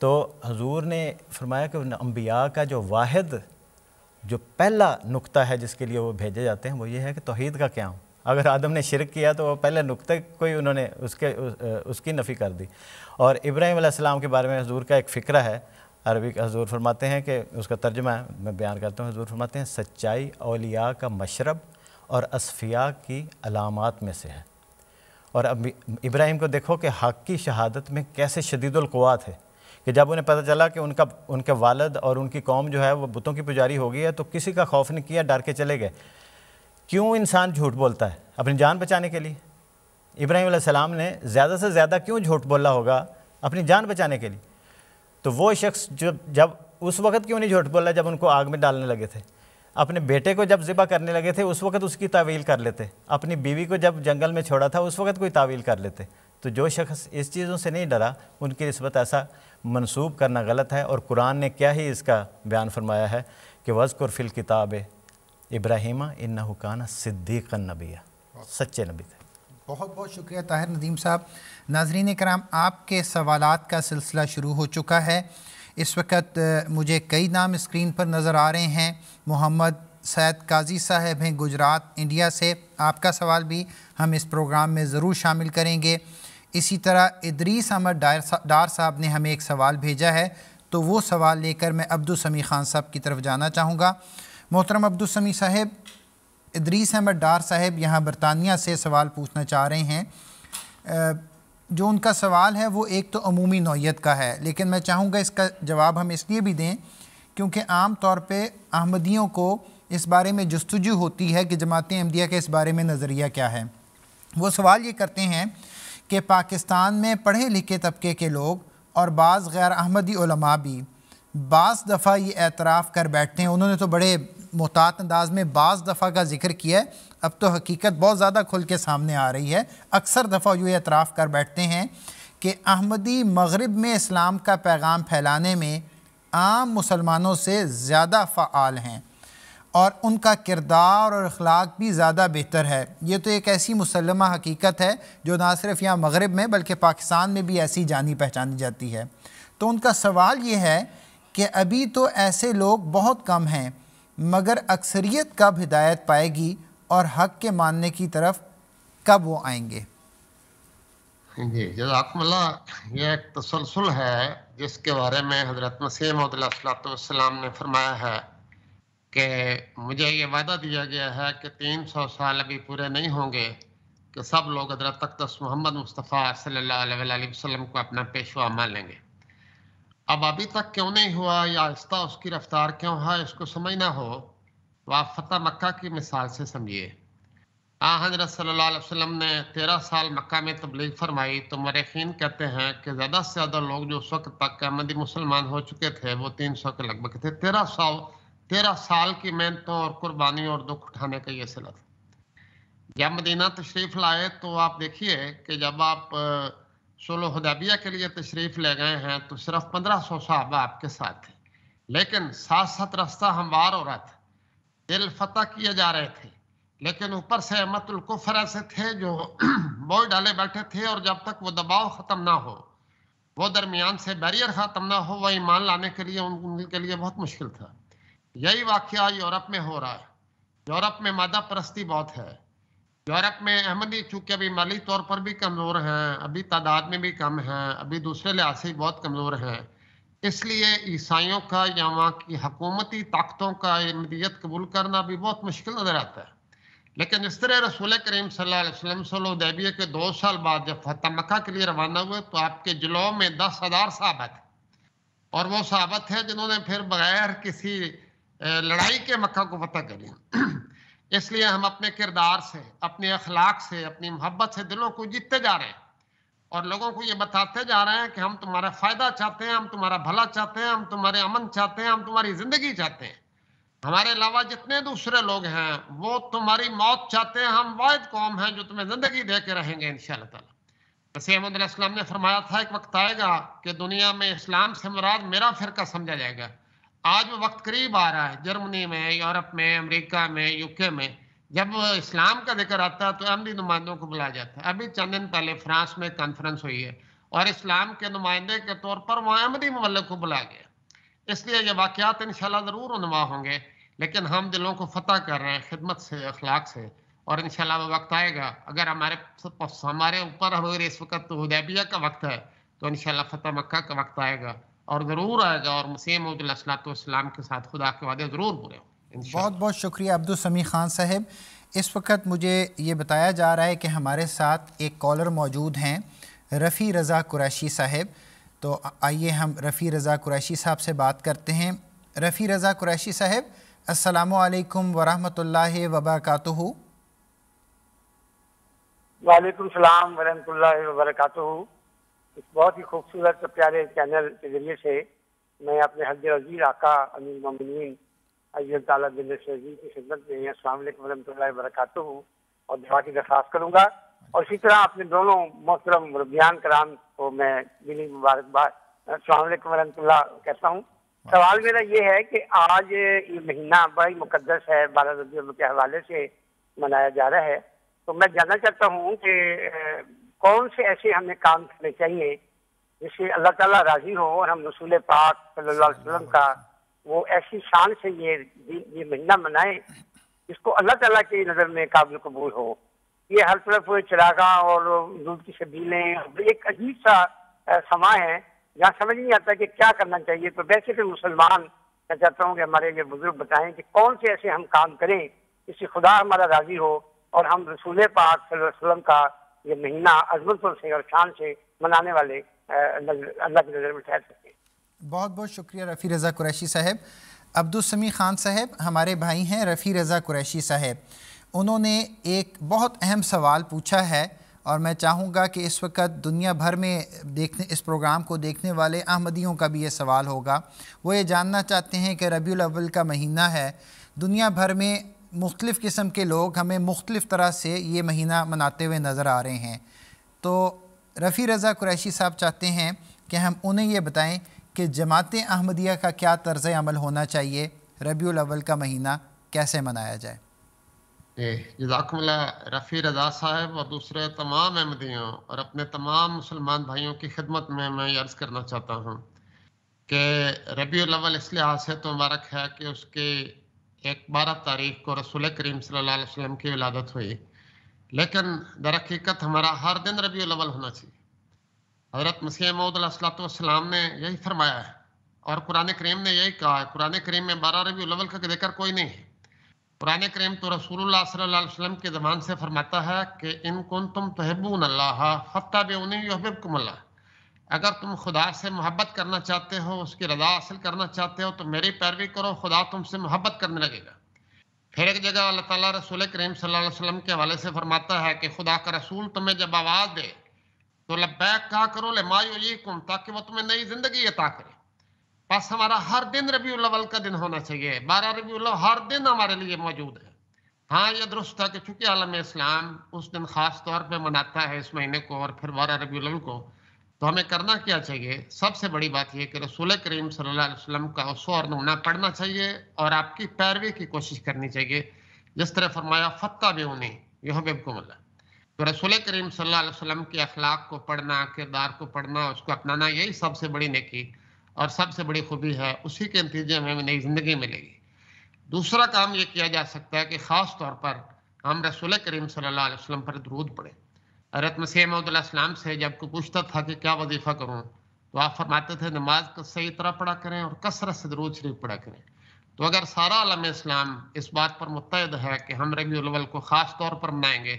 तो हजूर ने फरमाया कि अम्बिया का जो वाद जो पहला नुक्ता है जिसके लिए वो भेजे जाते हैं वो ये है कि तोहद का क्या हूँ अगर आदम ने शिरक किया तो वह पहले नुक्ते को ही उन्होंने उसके उसकी नफ़ी कर दी और इब्राहिम के बारे में हजूर का एक फ़िक्र है अरबी हजूर फरमाते हैं कि उसका तर्जमा मैं बयान करता हूँ हजूर फरमाते हैं सच्चाई अलिया का मशरब और असफिया की अलामत में से है और अब इब्राहिम को देखो कि हक की शहादत में कैसे शदीदलवा थे कि जब उन्हें पता चला कि उनका उनके वालद और उनकी कौम जो है वह बुतों की पुजारी हो गई है तो किसी का खौफ नहीं किया डर के चले गए क्यों इंसान झूठ बोलता है अपनी जान बचाने के लिए इब्राहिम सलाम ने ज़्यादा से ज़्यादा क्यों झूठ बोला होगा अपनी जान बचाने के लिए तो वो शख्स जब जब उस वक्त क्यों नहीं झूठ बोला जब उनको आग में डालने लगे थे अपने बेटे को जब ज़िबा करने लगे थे उस वक्त उसकी तावील कर लेते अपनी बीवी को जब जंगल में छोड़ा था उस वक्त कोई तावील कर लेते तो जो शख्स इस चीज़ों से नहीं डरा उनकी नस्बत ऐसा मनसूब करना गलत है और कुरान ने क्या ही इसका बयान फरमाया है कि वज़ फिल किताब इब्राहिमा इन्ना हुकाना सिद्दीक़ नबिया सच्चे नबी थे बहुत बहुत शुक्रिया ताहिर नदीम साहब नाजरीन कराम आपके सवाल का सिलसिला शुरू हो चुका है इस वक्त मुझे कई नाम स्क्रीन पर नज़र आ रहे हैं मोहम्मद सैद काजी साहब हैं गुजरात इंडिया से आपका सवाल भी हम इस प्रोग्राम में ज़रूर शामिल करेंगे इसी तरह इदरीस अहमद डार डार साहब ने हमें एक सवाल भेजा है तो वो सवाल लेकर मैं अब्दुलसमी ख़ान साहब की तरफ जाना चाहूँगा मोहतरम अब्दुलसमी साहब इदरीस अहमद डार साहब यहाँ बरतानिया से सवाल पूछना चाह रहे हैं जो उनका सवाल है वो एक तो अमूमी नौीयत का है लेकिन मैं चाहूँगा इसका जवाब हम इसलिए भी दें क्योंकि आम तौर पर अहमदियों को इस बारे में जस्तजू होती है कि जमात अहमदिया के इस बारे में नज़रिया क्या है वो सवाल ये करते हैं कि पाकिस्तान में पढ़े लिखे तबके के लोग और बाज़ गैर अहमदी भी बाज़ दफ़ा ये एतराफ़ कर बैठते हैं उन्होंने तो बड़े मोहतात अंदाज में बाज़ दफ़ा का जिक्र किया है अब तो हकीकत बहुत ज़्यादा खुल के सामने आ रही है अक्सर दफ़ा यूँ एतराफ़ कर बैठते हैं कि अहमदी मगरब में इस्लाम का पैगाम फैलाने में आम मुसलमानों से ज़्यादा फ़ाल हैं और उनका किरदार और अखलाक भी ज़्यादा बेहतर है ये तो एक ऐसी मुसलमा हकीकत है जो ना सिर्फ यहाँ मगरब में बल्कि पाकिस्तान में भी ऐसी जानी पहचानी जाती है तो उनका सवाल ये है कि अभी तो ऐसे लोग बहुत कम हैं मगर अक्सरियत कब हिदायत पाएगी और हक के मानने की तरफ कब वो आएंगे जी जजाकमल्ला ये एक तसलसल है जिसके बारे में हज़रत मसीम ने फरमाया है कि मुझे ये वादा दिया गया है कि तीन सौ साल अभी पूरे नहीं होंगे कि सब लोग हजरत तख्त मोहम्मद मुस्तफ़ा सल्ला वसम को अपना पेशवा मान लेंगे अब अभी तक क्यों नहीं हुआ या आहिस्ता उसकी रफ्तार क्यों है इसको समझना हो तो आप फतह मक्का की मिसाल से समझिए आ हाँ, हजरत सल्लल्लाहु अलैहि वसल्लम ने तेरह साल मक्का में तबलीग फरमाई तो मरखीन कहते हैं कि ज़्यादा से ज़्यादा लोग जो उस वक्त तक अहमदी मुसलमान हो चुके थे वो तीन सौ के लगभग थे तेरह सौ तेरह साल की मेहनतों और कुर्बानी और दुख उठाने का ये सिला था जब मदीना तशरीफ़ लाए तो आप देखिए कि जब आप सोलो हदाबिया के लिए तशरीफ़ ले गए हैं तो सिर्फ पंद्रह सौ साहबा आपके साथ थे लेकिन साथ साथ रास्ता हमवार हो रहा था दिल फतेह किए जा रहे थे लेकिन ऊपर से अहमतुल्कुफर ऐसे थे जो बोल डाले बैठे थे और जब तक वो दबाव ख़त्म ना हो वो दरमियान से बैरियर ख़त्म ना हो वह ईमान लाने के लिए उनके लिए बहुत मुश्किल था यही वाक्य यूरोप में हो रहा है यूरोप में मादा परस्ती बहुत है यूरोप में अहमदी चूंकि अभी माली तौर पर भी कमज़ोर हैं अभी तादाद में भी कम हैं अभी दूसरे लिहाज से बहुत कमज़ोर हैं इसलिए ईसाइयों का या वहाँ की हकूमती ताकतों का अहमदियत कबूल करना भी बहुत मुश्किल नज़र आता है लेकिन इस तरह रसूल करीम सल्लम सलोदैबिया के दो साल बाद जब फतह मक्का के लिए रवाना हुए तो आपके जिलो में दस हज़ार सहाबत और वो सहाबत है जिन्होंने फिर बगैर किसी लड़ाई के मक्का को फतह कर लिया इसलिए हम अपने किरदार से अपने अखलाक से अपनी मोहब्बत से दिलों को जीतते जा रहे हैं और लोगों को ये बताते जा रहे हैं कि हम तुम्हारा फ़ायदा चाहते हैं हम तुम्हारा भला चाहते हैं हम तुम्हारे अमन चाहते हैं हम तुम्हारी ज़िंदगी चाहते हैं हमारे अलावा जितने दूसरे लोग हैं वो तुम्हारी मौत चाहते हैं हम वाद कौम हैं जो तुम्हें ज़िंदगी दे के रहेंगे इन शाह वैसे अहमद ने फरमाया था एक वक्त आएगा कि दुनिया में इस्लाम से मुराद मेरा फ़िरका समझा जाएगा आज वो वक्त करीब आ रहा है जर्मनी में यूरोप में अमेरिका में यूके में जब इस्लाम का जिक्र आता है तो अमली नुमाइंदों को बुलाया जाता है अभी चंद दिन पहले फ्रांस में कॉन्फ्रेंस हुई है और इस्लाम के नुमाइंदे के तौर पर वहाँ अमली ममलक को बुलाया गया इसलिए ये वाक़ात इन ज़रूर रनुमा होंगे लेकिन हम दिलों को फतेह कर रहे हैं खिदमत से अखलाक से और इन वो वक्त आएगा अगर हमारे हमारे ऊपर हो रही इस वक्त तो उदैबिया का वक्त है तो इन फतेह मक्का का वक्त आएगा और ज़रूर आएगा और मसीह मौजूसलाम के साथ खुदा के वादे ज़रूर पूरे बहुत बहुत शुक्रिया अब्दुल समी खान साहब इस वक्त मुझे ये बताया जा रहा है कि हमारे साथ एक कॉलर मौजूद हैं रफ़ी रज़ा कुरैशी साहब तो आइए हम रफ़ी रज़ा कुरैशी साहब से बात करते हैं रफ़ी रज़ा कुरैशी साहब असलकम वरहमल वबरक वालेकुम सलाम वरहमल वबरकू इस बहुत ही खूबसूरत प्यारे चैनल के जरिए से मैं अपने हजर अजीज आका अमीर ममिन अजय तजी की खिदमत में असलम वरहमल वरक और दुआ की दरख्वास्त करूँगा और इसी तरह अपने दोनों मोहतरम रुबियान कराम को मैं मिली मुबारकबाद असलम वरहमल्ला कहता हूँ सवाल मेरा ये है कि आज ये महीना बड़ा ही मुकदस है बारह रबी के हवाले से मनाया जा रहा है तो मैं जानना चाहता हूँ कि कौन से ऐसे हमें काम करने चाहिए जिससे अल्लाह ताला राजी हो और हम रसूल पाक सल्लल्लाहु अलैहि वसल्लम का वो ऐसी शान से ये ये महीना मनाए इसको अल्लाह ताला की नज़र में काबिल कबूल हो ये हर तरफ चिरागा और दूध की शबीलें एक अजीब सा समा है जहाँ समझ नहीं आता कि क्या करना चाहिए तो वैसे फिर मुसलमान मैं चाहता हूँ कि हमारे ये बुजुर्ग बताएं कि कौन से ऐसे हम काम करें जिससे खुदा हमारा राजी हो और हम रसूल पाक सल्लल्लाहु अलैहि वसल्लम का ये महीना अजमतपुर से और शान से मनाने वाले अल्लाह की नज़र में ठहर सके बहुत बहुत शुक्रिया रफ़ी रज़ा कुरैशी साहब अब्दुलसमी ख़ान साहब हमारे भाई हैं रफ़ी रज़ा कुरैशी साहब उन्होंने एक बहुत अहम सवाल पूछा है और मैं चाहूँगा कि इस वक्त दुनिया भर में देखने इस प्रोग्राम को देखने वाले अहमदियों का भी ये सवाल होगा वो ये जानना चाहते हैं कि रबी अव्वल का महीना है दुनिया भर में मुख्तलिफ़ किस्म के लोग हमें मुख्तलिफ़ तरह से ये महीना मनाते हुए नज़र आ रहे हैं तो रफ़ी रज़ा कुरैशी साहब चाहते हैं कि हम उन्हें ये बताएं कि जमात अहमदिया का क्या तर्ज अमल होना चाहिए रबी अव्वल का महीना कैसे मनाया जाए जजाकमला रफ़ी रज़ा साहब और दूसरे तमाम अहमदियों और अपने तमाम मुसलमान भाइयों की खिदमत में मैं अर्ज़ करना चाहता हूँ कि रबी अव्वल इस लिहाज से तो मुबारक है कि उसके एक बारह तारीख को रसूल करीम सल्लल्लाहु की विलादत हुई लेकिन दर हकीकत हमारा हर दिन रबी अलवल होना चाहिए हज़रत मसीह मऊदलाम ने यही फरमाया है और कुरान करीम ने यही कहा है कुरान करीम में बारह रबी अलवल का जिक्र कोई नहीं है कुरान करीम तो रसूल सल्लल्लाहु के ज़बान से फरमाता है कि इन कौन तुम तहबून अल्लाह फ़त्ता बेउन यहबिबकुम अल्लाह अगर तुम खुदा से मोहब्बत करना चाहते हो उसकी रजा हासिल करना चाहते हो तो मेरी पैरवी करो खुदा तुमसे मोहब्बत करने लगेगा फिर एक जगह अल्लाह ताला रसूल करीम सल्लल्लाहु अलैहि वसल्लम के हवाले से फरमाता है कि खुदा का रसूल तुम्हें जब आवाज़ दे तो लब्बैक कहा करो ले लमायुम ताकि वो तुम्हें नई ज़िंदगी अता करे बस हमारा हर दिन रबी अव्वल का दिन होना चाहिए बारह रबी हर दिन हमारे लिए मौजूद है हाँ यह दुरुस्त था कि चूंकि आलम इस्लाम उस दिन ख़ास तौर पर मनाता है इस महीने को और फिर बारह रबी को तो हमें करना क्या चाहिए सबसे बड़ी बात यह कि रसूल करीम सल्लल्लाहु अलैहि वसल्लम का उसो और नमूना पढ़ना चाहिए और आपकी पैरवी की कोशिश करनी चाहिए जिस तरह फरमाया फ़त्ता भी उन्हें यहबकुमल्ला तो रसूल करीम सल्लल्लाहु अलैहि वसल्लम के अखलाक को पढ़ना किरदार को पढ़ना उसको अपनाना यही सबसे बड़ी नेकी और सबसे बड़ी खूबी है उसी के नतीजे में हमें नई ज़िंदगी मिलेगी दूसरा काम ये किया जा सकता है कि ख़ास तौर पर हम रसूल करीम सल्लल्लाहु अलैहि वसल्लम पर दरूद पढ़ें हरत मसीहमदम से जब को पूछता था कि क्या वजीफ़ा करूँ तो आप फरमाते थे नमाज को सही तरह पढ़ा करें और कसरत से दरूद शरीफ पढ़ा करें तो अगर सारा आलम इस्लाम इस बात पर मुतहद है कि हम रबी को ख़ास तौर पर मनाएंगे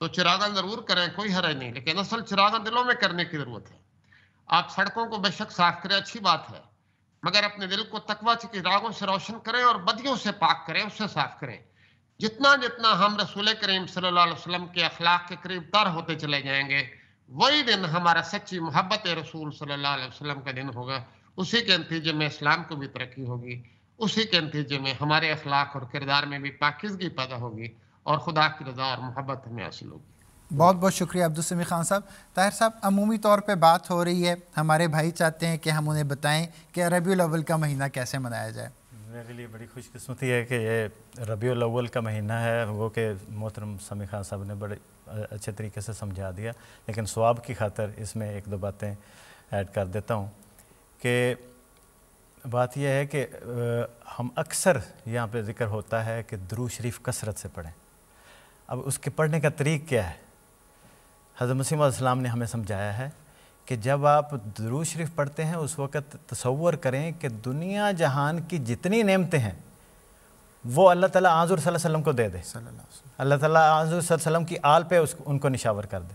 तो चिरागन ज़रूर करें कोई हरज नहीं लेकिन असल चिरागन दिलों में करने की ज़रूरत है आप सड़कों को बेशक साफ करें अच्छी बात है मगर अपने दिल को तकवा चिरागों से रोशन करें और बदियों से पाक करें उससे साफ करें जितना जितना हम रसूल करीम सल्लाम के अखलाक के करीब तर होते चले जाएंगे वही दिन हमारा सच्ची मोहब्बत रसूल सल्लाम का दिन होगा उसी के नतीजे में इस्लाम को भी तरक्की होगी उसी के नतीजे में हमारे अखलाक और किरदार में भी पाकिजगी पैदा होगी और खुदा की रजा और मोहब्बत हमें हासिल होगी बहुत बहुत शुक्रिया अब्दुलसमी खान साहब ताहिर साहब अमूमी तौर पे बात हो रही है हमारे भाई चाहते हैं कि हम उन्हें बताएं कि रबी अवल का महीना कैसे मनाया जाए मेरे लिए बड़ी खुशकस्मती है कि ये रबी अव्वल का महीना है वो कि मोहतरम समी खान साहब ने बड़े अच्छे तरीके से समझा दिया लेकिन स्वाब की खातर इसमें एक दो बातें ऐड कर देता हूँ कि बात यह है कि हम अक्सर यहाँ पे ज़िक्र होता है कि द्रू शरीफ कसरत से पढ़ें अब उसके पढ़ने का तरीक़ क्या है हजर मसीम ने हमें समझाया है कि जब आप दरू शरीफ पढ़ते हैं उस वक़्त तस्वर करें कि दुनिया जहान की जितनी नेमतें हैं वो अल्लाह ताला आज़ुर वसल्लम को दे दे अल्लाह ताला आज़ुर वसल्लम की आल पे उस उनको निशावर कर दे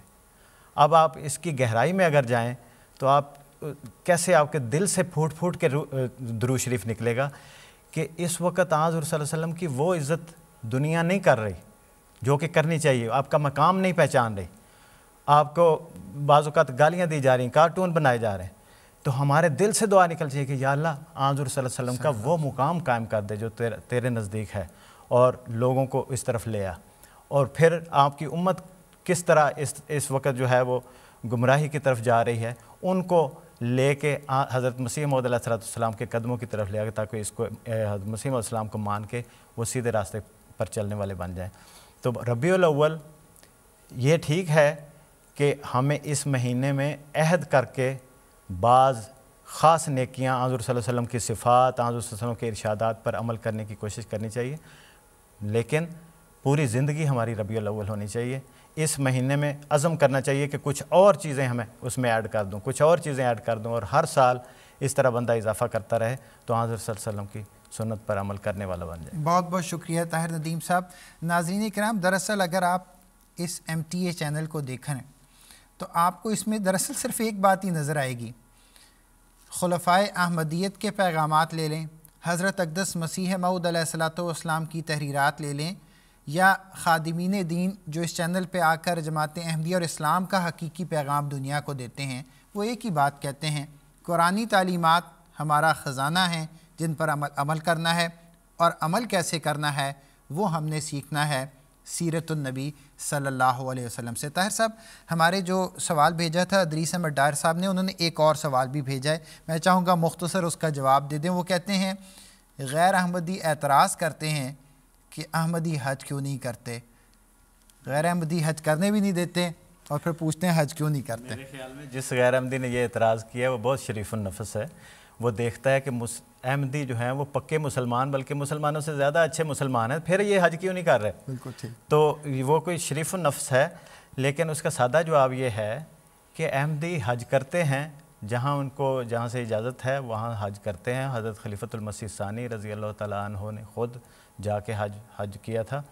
अब आप इसकी गहराई में अगर जाएं तो आप कैसे आपके दिल से फूट फूट के दरू शरीफ निकलेगा कि इस वक्त आज़ुर वसल्लम की वो इज़्ज़त दुनिया नहीं कर रही जो कि करनी चाहिए आपका मकाम नहीं पहचान रही आपको बाज़ात गालियाँ दी जा रही कार्टून बनाए जा रहे हैं तो हमारे दिल से दुआ निकल चाहिए कि या अल्लाह आजूर वसल्लम का वो मुकाम कायम कर दे जो तेरे तेरे नज़दीक है और लोगों को इस तरफ ले आ और फिर आपकी उम्मत किस तरह इस इस वक्त जो है वो गुमराही की तरफ जा रही है उनको ले के हज़रत मसीह मदसलाम के कदमों की तरफ ले आए ताकि इसको मसीह सलाम को मान के वो सीधे रास्ते पर चलने वाले बन जाएँ तो रबी अव्वल ये ठीक है कि हमें इस महीने में अहद करके बाज़ ख़ास नकियाँ आज़ुर वसम की सिफ़ात आज़ुर वसम के इर्शादात पर अमल करने की कोशिश करनी चाहिए लेकिन पूरी ज़िंदगी हमारी रबी अव्वल होनी चाहिए इस महीने में अज़म करना चाहिए कि कुछ और चीज़ें हमें उसमें ऐड कर दूँ कुछ और चीज़ें ऐड कर दूँ और हर साल इस तरह बंदा इजाफ़ा करता रहे तो आज वसम की सुनत पर अमल करने वाला बन जाए बहुत बहुत शुक्रिया ताहिर नदीम साहब नाजरीन कराम दरअसल अगर आप इस एम टी ए चैनल को देखें तो आपको इसमें दरअसल सिर्फ एक बात ही नज़र आएगी खलफ़ा अहमदियत के पैगाम ले लें हज़रत अकदस मसीह मऊद सलाम की तहरीरत ले लें या खादमीन दीन जो इस चैनल पर आकर जमात अहमदी और इस्लाम का हकीकी पैगाम दुनिया को देते हैं वो एक ही बात कहते हैं कुरानी तलीमत हमारा ख़जाना है जिन पर अमल अमल करना है और अमल कैसे करना है वो हमने सीखना है सीरतुलनबी सल्लल्लाहु अलैहि वसल्लम से ताहिर साहब हमारे जो सवाल भेजा था अदरीस अहमद डायर साहब ने उन्होंने एक और सवाल भी भेजा है मैं चाहूँगा मुख्तसर उसका जवाब दे दें वो कहते हैं गैर अहमदी एतराज़ करते हैं कि अहमदी हज क्यों नहीं करते गैर अहमदी हज करने भी नहीं देते और फिर पूछते हैं हज क्यों नहीं करते मेरे ख्याल में जिस गैर अहमदी ने यह एतराज़ किया है वो बहुत शरीफ नफस है वो देखता है कि अहमदी जो हैं वो पक्के मुसलमान बल्कि मुसलमानों से ज़्यादा अच्छे मुसलमान हैं फिर ये हज क्यों नहीं कर रहे बिल्कुल ठीक तो वो कोई शरीफ नफ्स है लेकिन उसका सादा जवाब ये है कि अहमदी हज करते हैं जहाँ उनको जहाँ से इजाज़त है वहाँ हज करते हैं हज़रत खलीफतुलमसी सानी रज़ी अल्लाह तहों ने ख़ुद के हज हज किया था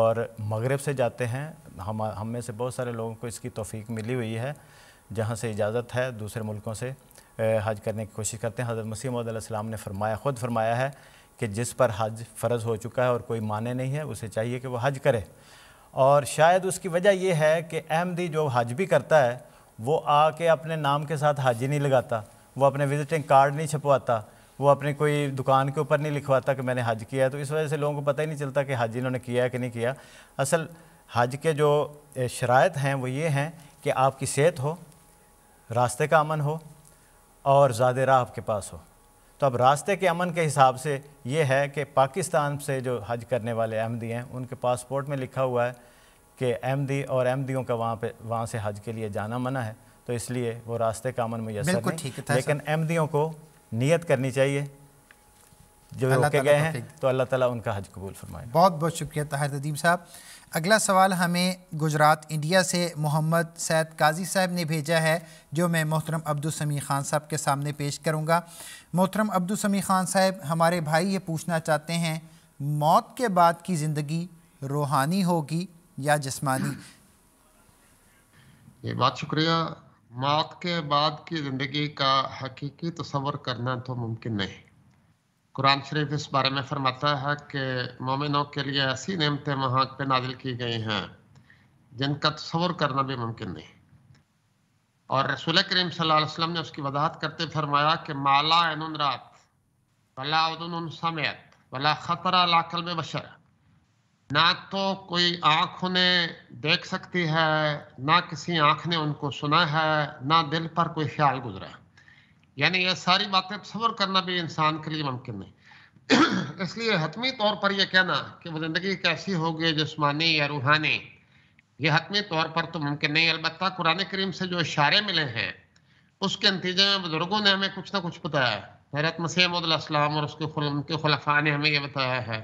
और मगरब से जाते हैं हम हम में से बहुत सारे लोगों को इसकी तोफ़ी मिली हुई है जहाँ से इजाज़त है दूसरे मुल्कों से हज करने की कोशिश करते हैं हज़रत मसीम सलाम ने फरमाया ख़ुद फरमाया है कि जिस पर हज फ़र्ज़ हो चुका है और कोई माने नहीं है उसे चाहिए कि वह हज करे और शायद उसकी वजह यह है कि अहमदी जो हज भी करता है वो आके अपने नाम के साथ हाजी नहीं लगाता वो अपने विज़िटिंग कार्ड नहीं छपवाता वो अपनी कोई दुकान के ऊपर नहीं लिखवाता कि मैंने हज किया है तो इस वजह से लोगों को पता ही नहीं चलता कि हज इन्होंने किया है कि नहीं किया असल हज के जो शरात हैं वो ये हैं कि आपकी सेहत हो रास्ते का अमन हो और ज़्यादा राह के पास हो तो अब रास्ते के अमन के हिसाब से ये है कि पाकिस्तान से जो हज करने वाले अहमदी हैं उनके पासपोर्ट में लिखा हुआ है कि अहमदी और अहमदियों का वहाँ पे वहाँ से हज के लिए जाना मना है तो इसलिए वो रास्ते का अमन मुयसर नहीं लेकिन अहमदियों को नीयत करनी चाहिए जो रोके गए हैं तो अल्लाह ताला उनका हज कबूल फरमाए बहुत बहुत शुक्रिया ताहिर नदीम साहब अगला सवाल हमें गुजरात इंडिया से मोहम्मद सैद काजी साहब ने भेजा है जो मैं मोहतरम अब्दुलसमी ख़ान साहब के सामने पेश करूँगा मोहतरम अब्दुलसमी ख़ान साहब हमारे भाई ये पूछना चाहते हैं मौत के बाद की ज़िंदगी रूहानी होगी या जिस्मानी ये बात शुक्रिया मौत के बाद की ज़िंदगी का हकीकी तस्वर करना तो मुमकिन नहीं कुरान शरीफ इस बारे में फरमाता है कि मोमिनों के लिए ऐसी नियमतें वहाँ पर नाजिल की गई हैं जिनका तस्वर करना भी मुमकिन नहीं और रसूल करीम सल्लल्लाहु अलैहि वसल्लम ने उसकी वजाहत करते फरमाया कि माला एन रात वला समेत वला ख़तरा लाकल में बशर ना तो कोई आँख उन्हें देख सकती है ना किसी आँख ने उनको सुना है ना दिल पर कोई ख्याल गुजरा यानी यह सारी बातें तस्वर करना भी इंसान के लिए मुमकिन है इसलिए हतमी तौर पर यह कहना कि वो ज़िंदगी कैसी होगी जिसमानी या रूहानी ये हतमी तौर पर तो मुमकिन नहीं अलबत् कुरान करीम से जो इशारे मिले हैं उसके नतीजे में बुज़ुर्गों ने हमें कुछ ना कुछ बताया हैरत मसीम और उसके खुल, उनके खलफा ने हमें यह बताया है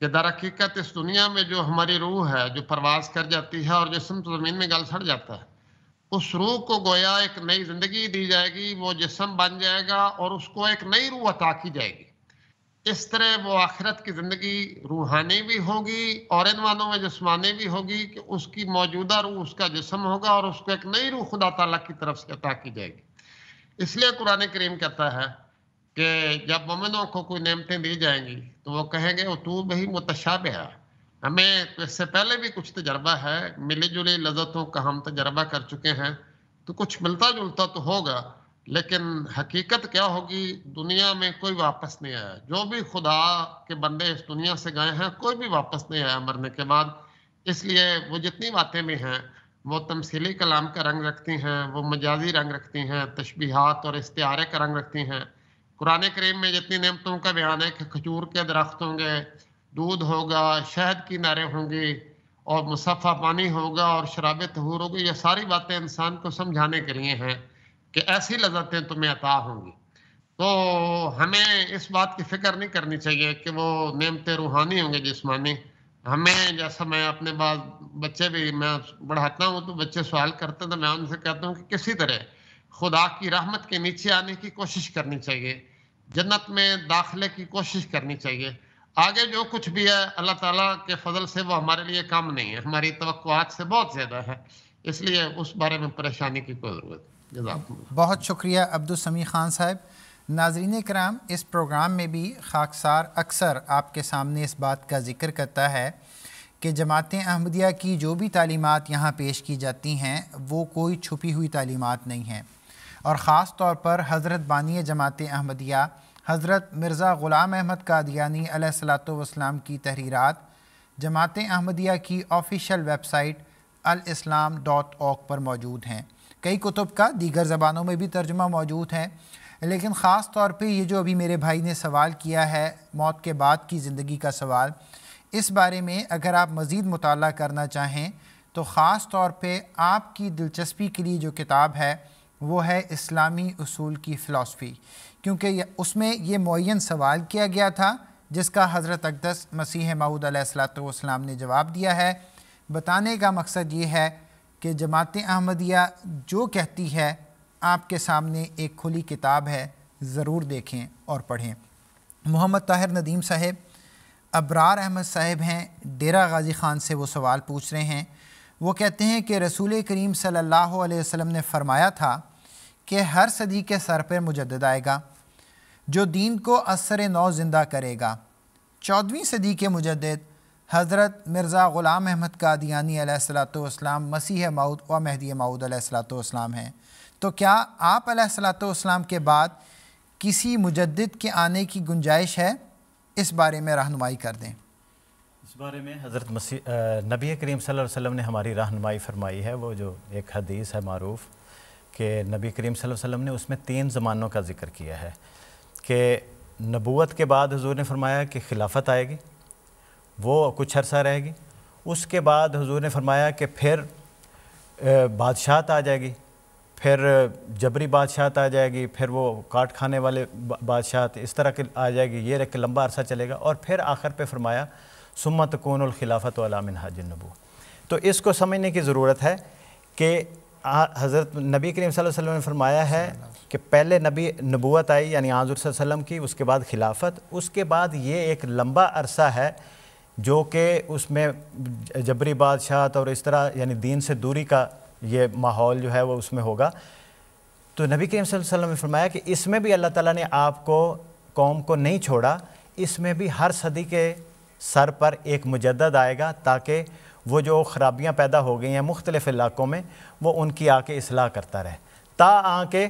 कि दर हकीकत इस दुनिया में जो हमारी रूह है जो परवाज कर जाती है और जिसम तो ज़मीन में गल सड़ जाता है उस रूह को गोया एक नई जिंदगी दी जाएगी वो जिसम बन जाएगा और उसको एक नई रूह अता की जाएगी इस तरह वो आखिरत की ज़िंदगी रूहानी भी होगी और इन मानों में जिसमानी भी होगी कि उसकी मौजूदा रूह उसका जिसम होगा और उसको एक नई रूह खुदा तला की तरफ से अता की जाएगी इसलिए कुरान करीम कहता है कि जब ममिनों को कोई नियमतें दी जाएंगी तो वो कहेंगे वो तू भी मुतशा है हमें इससे पहले भी कुछ तजर्बा है मिली जुली लजतों का हम तजर्बा कर चुके हैं तो कुछ मिलता जुलता तो होगा लेकिन हकीकत क्या होगी दुनिया में कोई वापस नहीं आया जो भी खुदा के बंदे इस दुनिया से गए हैं कोई भी वापस नहीं आया मरने के बाद इसलिए वो जितनी बातें भी हैं वो तमसीली कलाम का रंग रखती हैं वो मजाजी रंग रखती हैं तशबीहात और इश्तारे का रंग रखती हैं कुरान करीम में जितनी नियमतों का बयान है कि खजूर के दरख्त होंगे दूध होगा शहद की नारें होंगी और मुसफ़ा पानी होगा और शराब तहूर होगी ये सारी बातें इंसान को समझाने के लिए हैं कि ऐसी लजतें तुम्हें अता होंगी तो हमें इस बात की फिक्र नहीं करनी चाहिए कि वो नियमतें रूहानी होंगे जिसमानी हमें जैसा मैं अपने बाद बच्चे भी मैं बढ़ाता हूँ तो बच्चे सवाल करते हैं तो मैं उनसे कहता हूँ कि किसी तरह खुदा की रहमत के नीचे आने की कोशिश करनी चाहिए जन्नत में दाखिले की कोशिश करनी चाहिए आगे जो कुछ भी है अल्लाह ताला के फजल से वो हमारे लिए कम नहीं है हमारी तो से बहुत ज़्यादा है इसलिए उस बारे में परेशानी की कोई ज़रूरत बहुत शुक्रिया अब्दुल समी खान साहब नाजरीन कराम इस प्रोग्राम में भी खाकसार अक्सर आपके सामने इस बात का जिक्र करता है कि जमात अहमदिया की जो भी तालीमत यहाँ पेश की जाती हैं वो कोई छुपी हुई तालीमत नहीं हैं और ख़ास तौर पर हज़रत बानिय जमात अहमदिया हज़रत मिर्ज़ा ग़ुलाम अहमद कादियानी सलाम की तहरीरात जमात अहमदिया की ऑफिशियल वेबसाइट इस्लाम डॉट ऑक पर मौजूद हैं कई कुतुब का दीगर ज़बानों में भी तर्जमा मौजूद है लेकिन ख़ास तौर पर ये जो अभी मेरे भाई ने सवाल किया है मौत के बाद की ज़िंदगी का सवाल इस बारे में अगर आप मज़ीद मताल करना चाहें तो ख़ास तौर पर आपकी दिलचस्पी के लिए जो किताब है वो है इस्लामी असूल की फ़िलासफ़ी क्योंकि उसमें ये मुन सवाल किया गया था जिसका हज़रत अकदस मसीह मऊद सलाम ने जवाब दिया है बताने का मकसद ये है कि जमात अहमदिया जो कहती है आपके सामने एक खुली किताब है ज़रूर देखें और पढ़ें मोहम्मद ताहिर नदीम साहेब अबरार अहमद साहेब हैं डेरा गाजी ख़ान से वो सवाल पूछ रहे हैं वो कहते हैं कि रसूल करीम सल्ला वसम ने फ़रमाया था कि हर सदी के सर पर मुजद आएगा जो दीन को असर नौ ज़िंदा करेगा चौदहवीं सदी के मुजद हज़रत मिर्ज़ा ग़ुलाम अहमद कादियानी सलाम मसीह मऊद व महदी माउद सलाम हैं तो क्या आप सलाम के बाद किसी मुजद के आने की गुंजाइश है इस बारे में रहनुमाई कर दें इस बारे में हज़रत मसीह नबी करीम वसल्लम ने हमारी रहनुमाई फरमाई है वो जो एक हदीस है मरूफ़ के नबी करीम वसल्लम ने उसमें तीन ज़मानों का जिक्र किया है कि नबूत के बाद हजूर ने फरमाया कि खिलाफत आएगी वो कुछ अरसा रहेगी उसके बाद हजूर ने फरमाया कि फिर बादशाहत आ जाएगी फिर जबरी बादशाहत आ जाएगी फिर वो काट खाने वाले बादशाहत इस तरह की आ जाएगी ये रख लंबा अरसा चलेगा और फिर आखिर पे फरमाया सुमत कौनखिलाफत वाला मिनहाज नबू तो इसको समझने की ज़रूरत है कि हज़रत नबी करीम वसल्लम ने फरमाया है कि पहले नबी नबूत आई यानी आजूर वसल्लम की उसके बाद खिलाफत उसके बाद ये एक लंबा अरसा है जो कि उसमें जबरी बादशाह और इस तरह यानी दीन से दूरी का ये माहौल जो है वो उसमें होगा तो नबी करीम वसल्लम ने फरमाया कि इसमें भी अल्लाह ताला ने आपको कौम को नहीं छोड़ा इसमें भी हर सदी के सर पर एक मुजद आएगा ताकि वो जो ख़राबियाँ पैदा हो गई हैं मुख्तलिफ़ इलाक़ों में वो उनकी आके असलाह करता रहे ता आके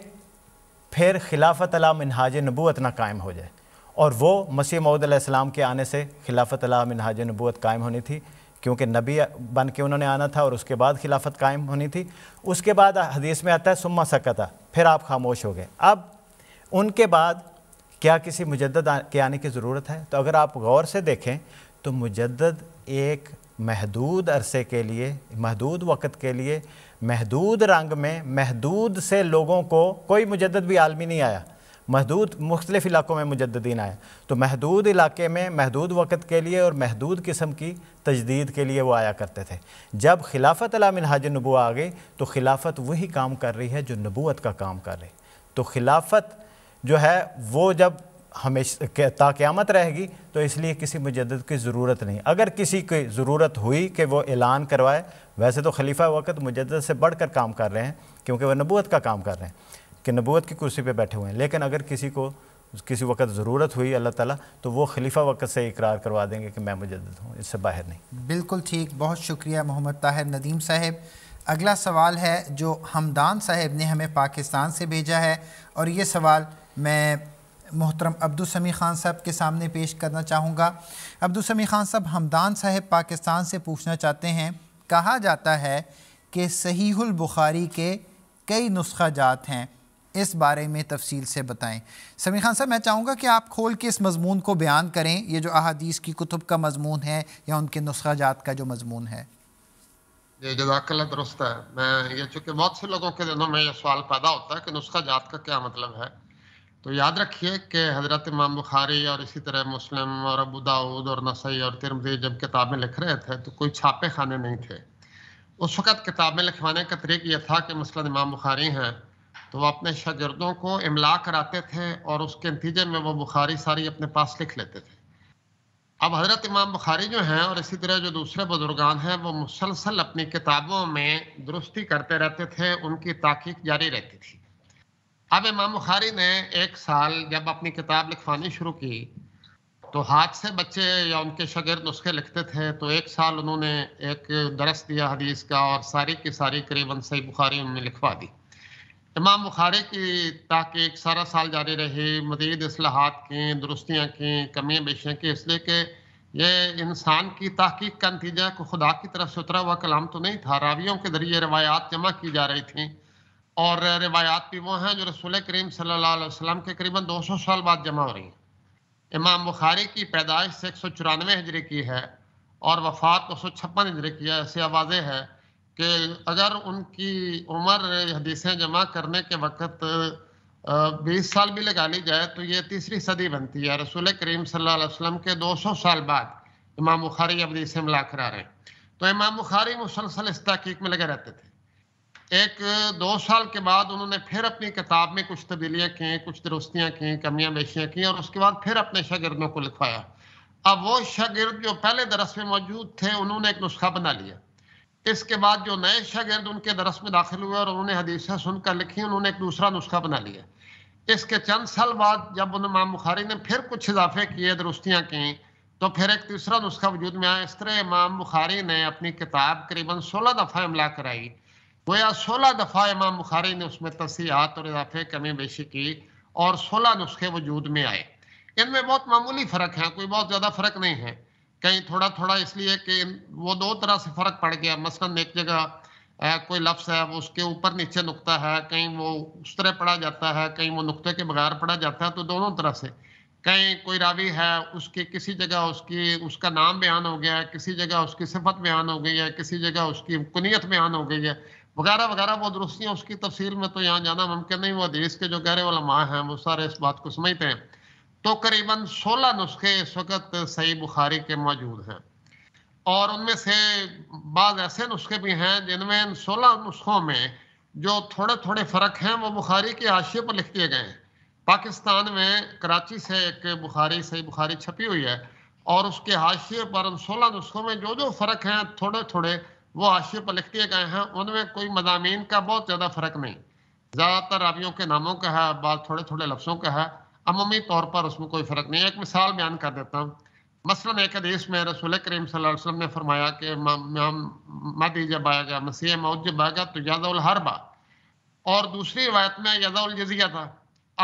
फिर खिलाफत अला मिनहाज नबूत ना कायम हो जाए और वो मसीह सलाम के आने से खिलाफत अला मिनहाज नबूत कायम होनी थी क्योंकि नबी बन के उन्होंने आना था और उसके बाद खिलाफत कायम होनी थी उसके बाद हदीस में आता है सुम्मा सकता फिर आप खामोश हो गए अब उनके बाद क्या किसी मुजद के आने की ज़रूरत है तो अगर आप गौर से देखें तो मुजद एक महदूद अरसे के लिए महदूद वक़्त के लिए महदूद रंग में महदूद से लोगों को कोई मुजद भी आलमी नहीं आया महदूद मुख्तलिफ़ इलाक़ों में मुजद्दीन आया तो महदूद इलाके में महदूद वक़्त के लिए और महदूद किस्म की तजदीद के लिए वो आया करते थे जब खिलाफत अलामिनहाज नबू आ गई तो खिलाफत वही काम कर रही है जो नबूत का काम कर रही तो खिलाफत जो है वो जब हमेशा क़्यामत रहेगी तो इसलिए किसी मुजद की ज़रूरत नहीं अगर किसी की ज़रूरत हुई कि वो ऐलान करवाए वैसे तो खलीफा वक़्त मुजद से बढ़ कर काम कर रहे हैं क्योंकि वह नबूत का काम कर रहे हैं कि नबूत की कुर्सी पर बैठे हुए हैं लेकिन अगर किसी को किसी वक्त ज़रूरत हुई अल्लाह ताला तो वो खलीफा वक़्त से इकरार करवा देंगे कि मैं मुजद हूँ इससे बाहर नहीं बिल्कुल ठीक बहुत शुक्रिया मोहम्मद ताहिर नदीम साहब अगला सवाल है जो हमदान साहब ने हमें पाकिस्तान से भेजा है और ये सवाल मैं मोहतरम अब्दुलसमी ख़ान साहब के सामने पेश करना चाहूँगा अब्दुलसमी ख़ान साहब हमदान साहब पाकिस्तान से पूछना चाहते हैं कहा जाता है कि सहीहुल बुखारी के कई नुस्खा जात हैं इस बारे में तफसील से बताएं समी खान साहब मैं चाहूँगा कि आप खोल के इस मजमून को बयान करें ये जो अहादीस की कुतुब का मजमून है या उनके नुस्खा जात का जो मजमून है जी जजाकल्ला दुरुस्त है मैं ये चूँकि बहुत से लोगों के दिनों में ये सवाल पैदा होता है कि नुस्खा जात का क्या मतलब है तो याद रखिए कि हज़रत इमाम बुखारी और इसी तरह मुस्लिम और अबू दाऊद और नसई और तिरमजी जब किताबें लिख रहे थे तो कोई छापे खाने नहीं थे उस वक़्त किताबें लिखवाने का तरीक यह था कि मसलन इमाम बुखारी हैं तो वह अपने शागिर्दों को इमला कराते थे और उसके नतीजे में वह बुखारी सारी अपने पास लिख लेते थे अब हज़रत इमाम बुखारी जो हैं और इसी तरह जो दूसरे बुजुर्गान हैं वो मुसलसल अपनी किताबों में दुरुस्ती करते रहते थे उनकी ताकीक जारी रहती थी अब इमाम बुखारी ने एक साल जब अपनी किताब लिखवानी शुरू की तो हाथ से बच्चे या उनके शगिर नुस्खे लिखते थे तो एक साल उन्होंने एक दरस दिया हदीस का और सारी की सारी करीबन सही बुखारी उनने लिखवा दी इमाम बुखारी की तहकीक सारा साल जारी रही मजीद असलाहत की दुरुस्तियाँ की कमियाँ बेशियाँ की इसलिए कि ये इंसान की तहकीक का नतीजा को खुदा की तरफ से उतरा हुआ कलाम तो नहीं था रावियों के जरिए रवायात जमा की जा रही थी और रिवायात भी वो हैं जो रसूल करीम सल्लाम के करीबन 200 साल बाद जमा हो रही हैं इमाम बुखारी की पैदाइश एक सौ चौरानवे हिजरे की है और वफ़ात दो सौ छप्पन हिजरे की है ऐसे आवाज़ें हैं कि अगर उनकी उम्र हदीसें जमा करने के वक्त बीस साल भी लगा ली जाए तो ये तीसरी सदी बनती है रसूल करीम सल्लाम अलैहि वसल्लम के 200 साल बाद इमाम बुखारी अब हदीसें मिला करा रहे हैं तो इमाम बुखारी मुसलसल इस तहकीक में लगे रहते थे एक दो साल के बाद उन्होंने फिर अपनी किताब में कुछ तब्दीलियाँ की कुछ दुरुस्तियाँ की कमियाँ बेशियाँ की और उसके बाद फिर अपने शागिर्दों को लिखवाया अब वो शागिर्द जो पहले दरस में मौजूद थे उन्होंने एक नुस्खा बना लिया इसके बाद जो नए शागिर्द उनके दरस में दाखिल हुए और उन्होंने हदीसें सुनकर लिखी उन्होंने एक दूसरा नुस्खा बना लिया इसके चंद साल बाद जब उन इमाम बुखारी ने फिर कुछ इजाफे किए दुरुस्तियाँ की तो फिर एक तीसरा नुस्खा वजूद में आया इस तरह इमाम बुखारी ने अपनी किताब करीबन सोलह दफ़ा अमला कराई गोया सोलह दफ़ा इमाम बुखारी ने उसमें तसीहत और इजाफे कमी बेशी की और सोलह नुस्खे वजूद में आए इनमें बहुत मामूली फ़र्क है कोई बहुत ज़्यादा फ़र्क नहीं है कहीं थोड़ा थोड़ा इसलिए कि वो दो तरह से फ़र्क पड़ गया मसलन एक जगह कोई लफ्स है वो उसके ऊपर नीचे नुकता है कहीं वो उस तरह पढ़ा जाता है कहीं वो नुकते के बगैर पढ़ा जाता है तो दोनों तरह से कहीं कोई रावी है उसके किसी जगह उसकी उसका नाम बयान हो गया है किसी जगह उसकी सिफत बयान हो गई है किसी जगह उसकी कुनीत बयान हो गई है वगैरह वगैरह वो दुरुस्तियाँ उसकी तफसील में तो यहाँ जाना मुमकिन नहीं वो देश के जो गहरे माँ हैं वो सारे इस बात को समझते हैं तो करीबन सोलह नुस्खे इस वक्त सही बुखारी के मौजूद हैं और उनमें से बाद ऐसे नुस्खे भी हैं जिनमें इन सोलह नुस्खों में जो थोड़े थोड़े फ़र्क हैं वो बुखारी के हाशिए पर लिख दिए गए हैं पाकिस्तान में कराची से एक बुखारी सही बुखारी छपी हुई है और उसके हाशिए पर उन सोलह नुस्खों में जो जो फ़र्क हैं थोड़े थोड़े वो आशियों पर लिख दिए गए हैं उनमें कोई मजामी का बहुत ज़्यादा फ़र्क नहीं ज़्यादातर रावियों के नामों का है बाद थोड़े थोड़े लफ्सों का है अमूमी तौर पर उसमें कोई फ़र्क नहीं है एक मिसाल बयान कर देता हूँ मसलन एक हदीस में रसूल करीम वसल्लम ने फरमाया कि मदी जब आएगा मसीह मौत जब आएगा तो यादौल हरबा और दूसरी रिवायत में यादौल जजिया था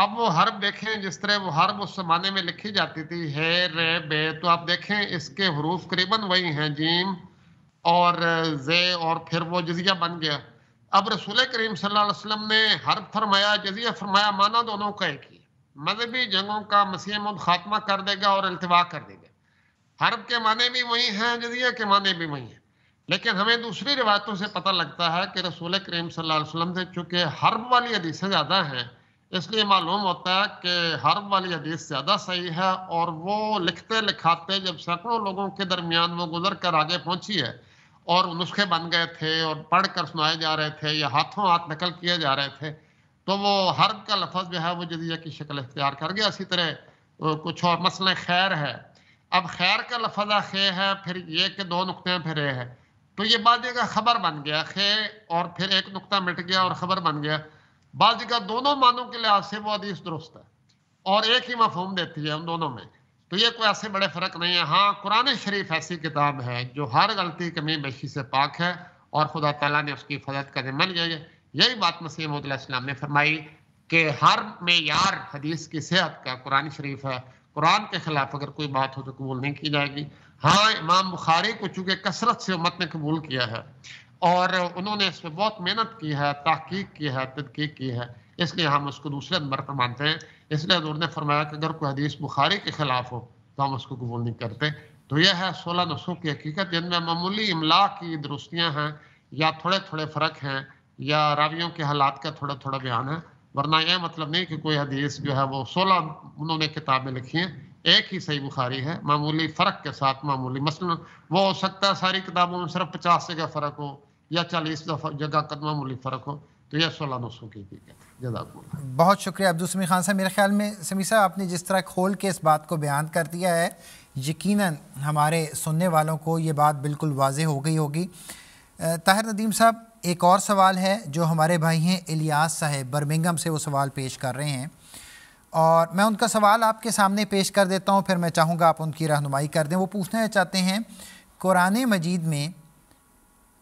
अब वो हर्ब देखें जिस तरह वो हर्ब उस जमाने में लिखी जाती थी है रे बे तो आप देखें इसके हरूफ करीबन वही हैं जीम और जे और फिर वो जजिया बन गया अब रसूल करीम सल्लम ने हर फरमाया जजिया फरमाया माना दोनों का एक ही मजहबी जंगों का मसीह खात्मा कर देगा और अल्तवा कर देगा हरब के माने भी वही हैं जजिया के माने भी वही हैं लेकिन हमें दूसरी रिवायतों से पता लगता है कि रसूल करीम सल्लम से चूँकि हर्ब वाली हदीसें ज़्यादा हैं इसलिए मालूम होता है कि हर्ब वाली हदीस ज़्यादा सही है और वो लिखते लिखाते जब सैकड़ों लोगों के दरमियान वो गुजर कर आगे पहुँची है और नुस्खे बन गए थे और पढ़ कर सुनाए जा रहे थे या हाथों हाथ नकल किए जा रहे थे तो वो हर्ब का लफज जो है वो जदिया की शक्ल इख्तियार कर गया इसी तरह कुछ और मसले खैर है अब खैर का लफजा खे है फिर ये के दो नुकते हैं फिर ए है तो ये बाद जगह खबर बन गया खे और फिर एक नुकता मिट गया और खबर बन गया बाद जगह दोनों मानों के लिहाज से वो अदीस दुरुस्त है और एक ही मफहम देती है उन दोनों में तो ये कोई ऐसे बड़े फ़र्क नहीं है हाँ कुरान शरीफ ऐसी किताब है जो हर गलती कमी बेशी से पाक है और खुदा तला ने उसकी हिफाजत का जिम्मन लिया है यही बात मसीम ने फरमाई कि हर मैार हदीस की सेहत का कुरान शरीफ है कुरान के खिलाफ अगर कोई बात हो तो कबूल नहीं की जाएगी हाँ इमाम बुखारी को चूँकि कसरत से उम्मत ने कबूल किया है और उन्होंने इस पर बहुत मेहनत की है तहकीक की है तदकीक की है इसलिए हम उसको दूसरे नंबर पर मानते हैं इसलिए हजूर ने फरमाया कि अगर कोई हदीस बुखारी के खिलाफ हो तो हम उसको कबूल नहीं करते तो यह है सोलह नसों की हकीकत जिनमें मामूली इमला की दुरुस्तियाँ हैं या थोड़े थोड़े फ़र्क हैं या रावियों के हालात का थोड़ा थोड़ा बयान है वरना यह मतलब नहीं कि कोई हदीस जो है वो सोलह उन्होंने किताबें लिखी हैं एक ही सही बुखारी है मामूली फ़र्क के साथ मामूली मसलन वो हो सकता है सारी किताबों में सिर्फ पचास जगह फ़र्क हो या चालीस जगह मामूली फ़र्क हो तो यह सोलह नौ सौ की बहुत शुक्रिया अब्दुल समी खान साहब मेरे ख्याल में समी साहब आपने जिस तरह खोल के इस बात को बयान कर दिया है यकीनन हमारे सुनने वालों को ये बात बिल्कुल वाज हो गई होगी ताहिर नदीम साहब एक और सवाल है जो हमारे भाई हैं इलियास साहब बर्मिंगम से वो सवाल पेश कर रहे हैं और मैं उनका सवाल आपके सामने पेश कर देता हूँ फिर मैं चाहूँगा आप उनकी रहनुमाई कर दें वो पूछना चाहते हैं कुरान मजीद में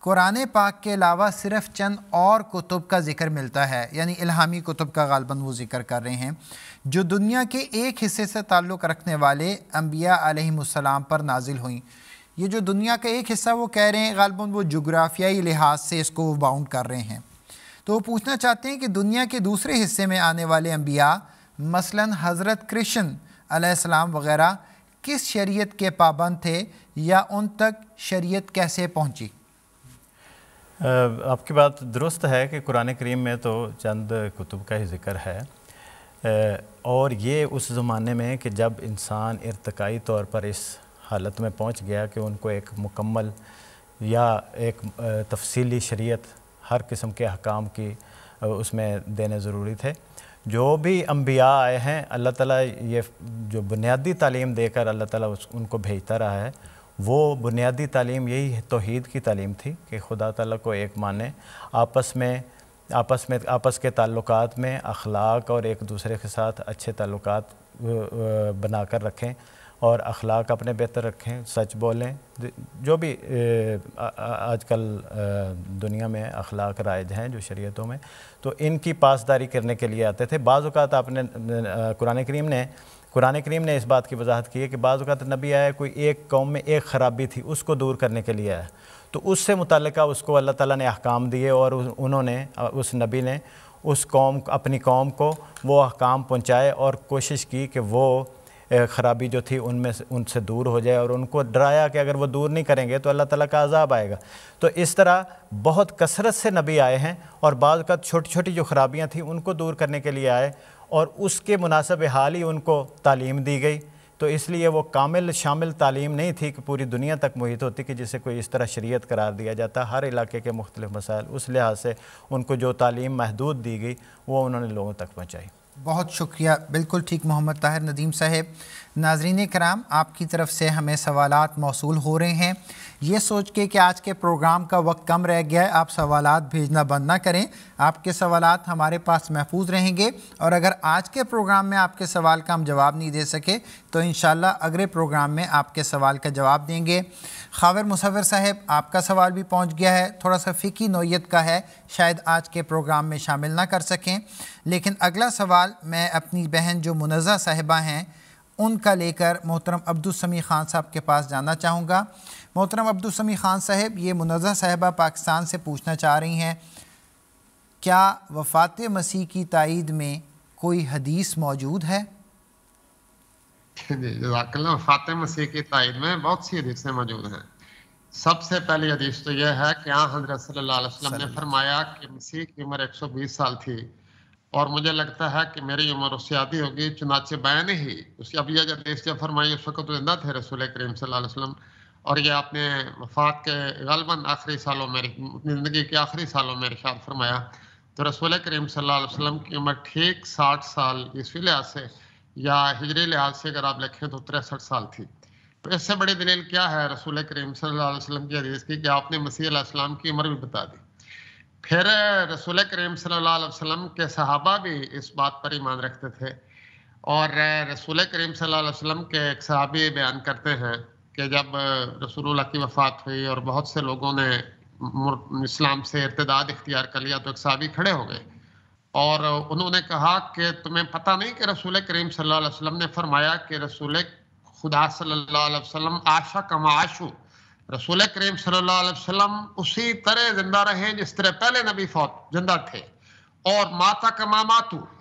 कुरान पाक के अलावा सिर्फ चंद और कुतुब का जिक्र मिलता है यानी इल्हामी कुतुब का गालबा वो जिक्र कर रहे हैं जो दुनिया के एक हिस्से से ताल्लुक़ रखने वाले अम्बिया आलम पर नाजिल हुई ये जो दुनिया का एक हिस्सा वो कह रहे हैं गालबन वो जोग्राफियाई लिहाज से इसको वो बाउंड कर रहे हैं तो वो पूछना चाहते हैं कि दुनिया के दूसरे हिस्से में आने वाले अम्बिया मसलन हज़रत कृष्ण आसमाम वगैरह किस शरीत के पाबंद थे या उन तक शरीत कैसे पहुँची आपकी बात दुरुस्त है कि कुरान करीम में तो चंद कुतुब का ही जिक्र है और ये उस ज़माने में कि जब इंसान इरतकाई तौर पर इस हालत में पहुंच गया कि उनको एक मुकम्मल या एक तफसीली शरीयत हर किस्म के हकाम की उसमें देने ज़रूरी थे जो भी अम्बिया आए हैं अल्लाह ताला ये जो बुनियादी तालीम देकर अल्लाह ताला उस उनको भेजता रहा है वो बुनियादी तालीम यही तोहद की तालीम थी कि खुदा तला को एक माने आपस में आपस में आपस के ताल्लुक में अखलाक और एक दूसरे के साथ अच्छे ताल्लुक बना कर रखें और अखलाक अपने बेहतर रखें सच बोलें जो भी आजकल दुनिया में अखलाक राइज हैं जो शरीयतों में तो इनकी पासदारी करने के लिए आते थे बाज़ात आपने कुरान करीम ने कुरान करीम ने इस बात की वजाहत की है कि बाज़ात नबी आया कोई एक कौम में एक ख़राबी थी उसको दूर करने के लिए आया तो उससे मुतल उसको अल्लाह ताला ने अहकाम दिए और उन्होंने उस नबी ने उस कौम अपनी कौम को वो अहकाम पहुँचाए और कोशिश की कि वो ख़राबी जो थी उनमें से उनसे दूर हो जाए और उनको डराया कि अगर वो दूर नहीं करेंगे तो अल्लाह ताला का अजाब आएगा तो इस तरह बहुत कसरत से नबी आए हैं और बाद का छोटी छोटी जो खराबियाँ थी उनको दूर करने के लिए आए और उसके मुनासब हाल ही उनको तालीम दी गई तो इसलिए वो कामिल शामिल तालीम नहीं थी कि पूरी दुनिया तक मुहित होती कि जिसे कोई इस तरह शरीयत करार दिया जाता हर इलाके के मुख्तलिफ मसाइल उस लिहाज से उनको जो तालीम महदूद दी गई वो उन्होंने लोगों तक पहुँचाई बहुत शुक्रिया बिल्कुल ठीक मोहम्मद ताहिर नदीम साहब नाजरीन कराम आपकी तरफ से हमें सवाल मौसू हो रहे हैं ये सोच के कि आज के प्रोग्राम का वक्त कम रह गया है आप सवाल भेजना बंद ना करें आपके सवाल हमारे पास महफूज रहेंगे और अगर आज के प्रोग्राम में आपके सवाल का हम जवाब नहीं दे सके तो इन अगले प्रोग्राम में आपके सवाल का जवाब देंगे खावर मुसविर साहब आपका सवाल भी पहुँच गया है थोड़ा सा फ़िकी नोयत का है शायद आज के प्रोग्राम में शामिल ना कर सकें लेकिन अगला सवाल मैं अपनी बहन जो मुनज़ा साहिबा हैं उनका लेकर मोहतरम अब्दुलसमी ख़ान साहब के पास जाना चाहूँगा मोहतरम अब्दुलसमी ख़ान साहब ये मुनज़ा साहबा पाकिस्तान से पूछना चाह रही हैं क्या वफात मसीह की तइद में कोई हदीस मौजूद है वफात मसीह की तइद में बहुत सी हदीसें मौजूद हैं सबसे पहली हदीस तो यह है कि हाँ हजरत सल्लल्लाहु अलैहि ने फरमाया कि मसीह की उम्र 120 साल थी और मुझे लगता है कि मेरी उम्र उससे आधी होगी चुनाचे बयान ही उसकी अब यह जब फरमाई उस वक्त जिंदा थे रसूल करीम वसल्लम और ये आपने वफात के गलबन आखिरी सालों में ज़िंदगी के आखिरी सालों में इरशाद फरमाया तो रसूल करीम वसल्लम की उम्र ठीक साठ साल ईस्वी लिहाज से या हिजरी लिहाज से अगर आप लिखें तो तिरसठ साल थी तो इससे बड़ी दलील क्या है रसूल करीम वसल्लम की हदीस की कि आपने मसीह की उम्र भी बता दी फिर रसूल करीम सल्लल्लाहु अलैहि वसल्लम के सहाबा भी इस बात पर ईमान रखते थे और रसूल करीम सल्लल्लाहु अलैहि वसल्लम के एक सहाबी बयान करते हैं कि जब रसूल की वफ़ात हुई और बहुत से लोगों ने इस्लाम से इरतदाद इख्तियार कर लिया तो एक सहाबी खड़े हो गए और उन्होंने कहा कि तुम्हें पता नहीं कि रसूल करीम सल्लल्लाहु अलैहि ने फरमाया कि रसूल खुदा सल्लल्लाहु अलैहि आशा कमाशू रसूल करीम सल्लाम उसी तरह जिंदा रहे जिस तरह पहले नबी फौत जिंदा थे और माता का माँ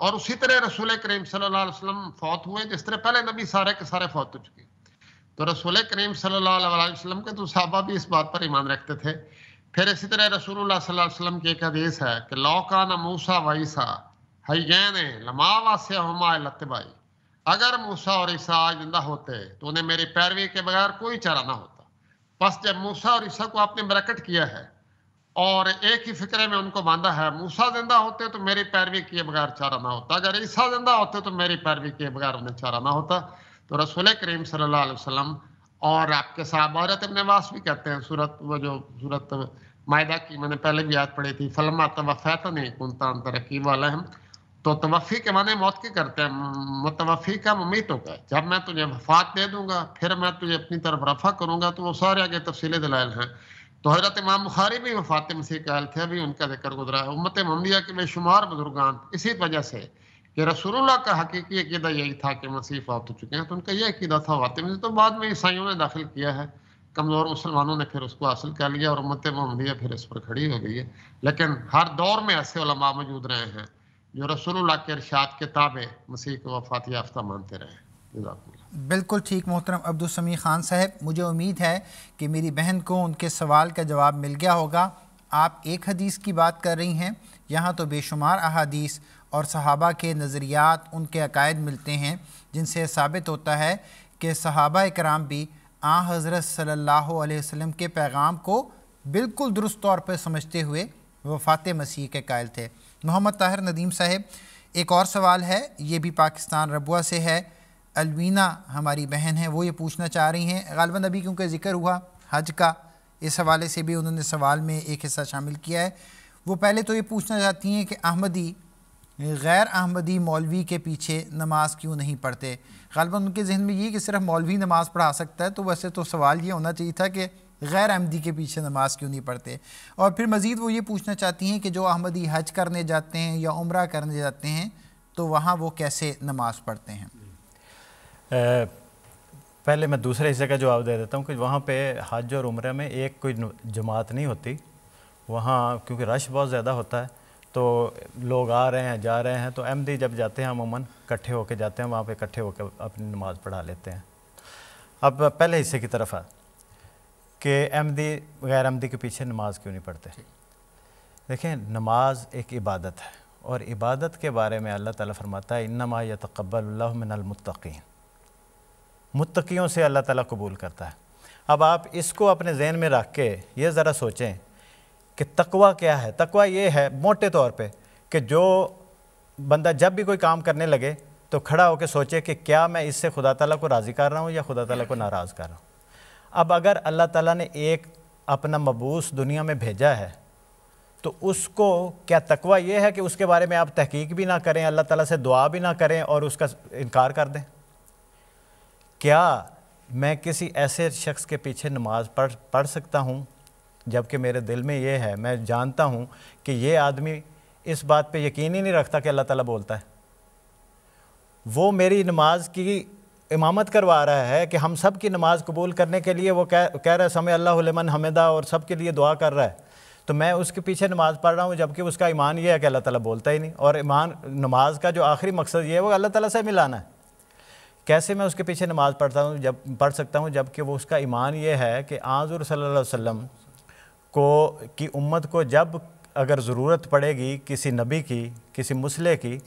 और उसी तरह रसूल करीम सल्लाम फौत हुए जिस तरह पहले नबी सारे के सारे फौत हो चुके तो रसूल करीम सल्लाम के तो साहबा भी इस बात पर ईमान रखते थे फिर इसी तरह रसूल सल्लाम की एक आदेश है कि लौका न मूसा वईसा हयन लमा वास्या अगर मूसा और ईसा जिंदा होते तो उन्हें मेरी पैरवी के बगैर कोई चारा ना होता बस जब मूसा और ईसा को आपने बरकट किया है और एक ही फिक्रे में उनको बांधा है मूसा जिंदा होते तो मेरी पैरवी किए बगैर चारा ना होता अगर ईसा जिंदा होते तो मेरी पैरवी किए बगैर उन्हें चारा ना होता तो रसूल करीम सल्ला वसलम और आपके साहब औरत नवास भी कहते हैं सूरत वो जो सूरत मायदा की मैंने पहले भी याद पड़ी थी फलमा तवफ़ैत नहीं कुनता तरक्की वाला हम तो तवफ़ी के माने मौत की करते हैं मुतवफ़ी का होता है जब मैं तुझे वफात दे दूंगा फिर मैं तुझे अपनी तरफ रफा करूंगा तो वो सारे आगे तफसील दलाल हैं तो हजरत इमाम बुखारी भी वफात मसीह कायल थे अभी उनका जिक्र गुजरा है उम्मत ममदिया के बेशुमार बुजुर्गान इसी वजह से कि रसूलुल्लाह का हकीकी अकीदा यही था कि मसीह फौत हो चुके हैं तो उनका यह अकीदा था मसीह तो बाद में ईसाइयों ने दाखिल किया है कमज़ोर मुसलमानों ने फिर उसको हासिल कर लिया और उम्मत मोहम्मदिया फिर इस पर खड़ी हो गई है लेकिन हर दौर में ऐसे मौजूद रहे हैं जो रसोल्ला के अरसात के ताबे मसीह को वफात याफ्ता मानते रहे बिल्कुल ठीक मोहतरम अब्दुलसमी ख़ान साहब मुझे उम्मीद है कि मेरी बहन को उनके सवाल का जवाब मिल गया होगा आप एक हदीस की बात कर रही हैं यहाँ तो बेशुमार अहादीस और सहाबा के नज़रियात उनके अकायद मिलते हैं जिनसे साबित होता है कि सहाबा कराम भी आ हज़रत सल्ला वसम के पैगाम को बिल्कुल दुरुस्त तौर पर समझते हुए वफ़ात मसीह के कायल थे मोहम्मद ताहिर नदीम साहब एक और सवाल है ये भी पाकिस्तान रबुआ से है अलवीना हमारी बहन है वो ये पूछना चाह रही हैं गालबा अभी क्योंकि ज़िक्र हुआ हज का इस हवाले से भी उन्होंने सवाल में एक हिस्सा शामिल किया है वो पहले तो ये पूछना चाहती हैं कि अहमदी गैर अहमदी मौलवी के पीछे नमाज क्यों नहीं पढ़ते गालबा उनके जहन में ये कि सिर्फ मौलवी नमाज़ पढ़ा सकता है तो वैसे तो सवाल ये होना चाहिए था कि गैर अहमदी के पीछे नमाज क्यों नहीं पढ़ते और फिर मज़ीद वो ये पूछना चाहती हैं कि जो अहमदी हज करने जाते हैं या उम्र करने जाते हैं तो वहाँ वो कैसे नमाज पढ़ते हैं आ, पहले मैं दूसरे हिस्से का जवाब दे देता हूँ कि वहाँ पे हज और उम्र में एक कोई जमात नहीं होती वहाँ क्योंकि रश बहुत ज़्यादा होता है तो लोग आ रहे हैं जा रहे हैं तो एमडी जब जाते हैं अमूमन इकट्ठे होकर जाते हैं वहाँ पे इकट्ठे होकर अपनी नमाज़ पढ़ा लेते हैं अब पहले हिस्से की तरफ आ कि अहमदी गैर अहमदी के पीछे नमाज क्यों नहीं पढ़ते देखें नमाज एक इबादत है और इबादत के बारे में अल्लाह ताला फरमाता है इन्नमा या तकबलमतकीन मुतकीयों से अल्लाह ताला कबूल करता है अब आप इसको अपने जहन में रख के ये ज़रा सोचें कि तकवा क्या है तकवा ये है मोटे तौर पे कि जो बंदा जब भी कोई काम करने लगे तो खड़ा होकर सोचे कि क्या मैं इससे खुदा ताला को राज़ी कर रहा हूँ या खुदा ताला को नाराज़ कर रहा हूँ अब अगर अल्लाह ताला ने एक अपना मबूस दुनिया में भेजा है तो उसको क्या तकवा यह है कि उसके बारे में आप तहकीक भी ना करें अल्लाह ताला से दुआ भी ना करें और उसका इनकार कर दें क्या मैं किसी ऐसे शख्स के पीछे नमाज पढ़ पढ़ सकता हूँ जबकि मेरे दिल में ये है मैं जानता हूँ कि ये आदमी इस बात पे यकीन ही नहीं रखता कि अल्लाह ताला बोलता है वो मेरी नमाज की इमामत करवा रहा है कि हम सब की नमाज़ कबूल करने के लिए वो कह कह रहा है समय अल्लाहमन हमदा और सब के लिए दुआ कर रहा है तो मैं उसके पीछे नमाज़ पढ़ रहा हूँ जबकि उसका ईमान ये है कि अल्लाह ताला बोलता ही नहीं और ईमान नमाज का जो आखिरी मकसद ये है वो अल्लाह ताला से मिलाना है कैसे मैं उसके पीछे नमाज़ पढ़ता हूँ जब पढ़ सकता हूँ जबकि वो उसका ईमान ये है कि आजूर सल्ला वसम को की उम्मत को जब अगर ज़रूरत पड़ेगी किसी नबी की किसी मुसले की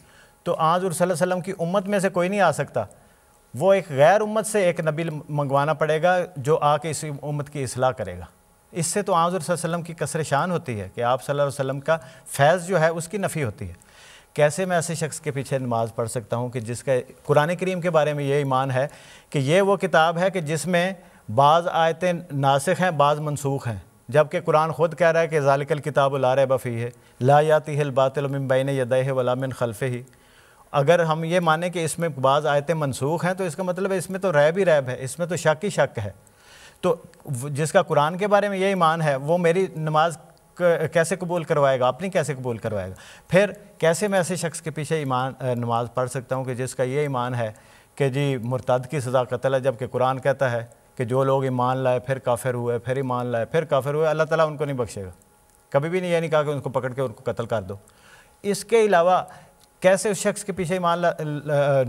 तो आजूर सल्लम की उम्मत में से कोई नहीं आ सकता वो एक गैर उम्मत से एक नबी मंगवाना पड़ेगा जो आके इस उम्मत की असलाह करेगा इससे तो आज़र की कसर शान होती है कि आप सल्लल्लाहु अलैहि वसल्लम का फैज़ जो है उसकी नफ़ी होती है कैसे मैं ऐसे शख्स के पीछे नमाज़ पढ़ सकता हूँ कि जिसका कुरान करीम के बारे में ये ईमान है कि ये वो किताब है कि जिसमें बाज़ आयतें नासिक हैं बाज़ मनसूख हैं जबकि कुरान ख़ुद कह रहा है कि ज़ालिकल किताब ला रबफ़ी है ला याति हिल बातिल मिन बैन यदह वलामिन खलफ़ ही अगर हम ये माने कि इसमें बाज़ आयतें मनसूख हैं तो इसका मतलब है इसमें तो रैब ही रैब है इसमें तो शक ही शक है तो जिसका कुरान के बारे में ये ईमान है वो मेरी नमाज कैसे कबूल करवाएगा अपनी कैसे कबूल करवाएगा फिर कैसे मैं ऐसे शख्स के पीछे ईमान नमाज पढ़ सकता हूँ कि जिसका ये ईमान है कि जी मुर्तद की सज़ा कतल है जबकि कुरान कहता है कि जो लोग ईमान लाए फिर काफिर हुए फिर ईमान लाए फिर काफिर हुए अल्लाह ताला उनको नहीं बख्शेगा कभी भी नहीं ये नहीं कहा कि उनको पकड़ के उनको कत्ल कर दो इसके अलावा कैसे उस शख्स के पीछे ईमान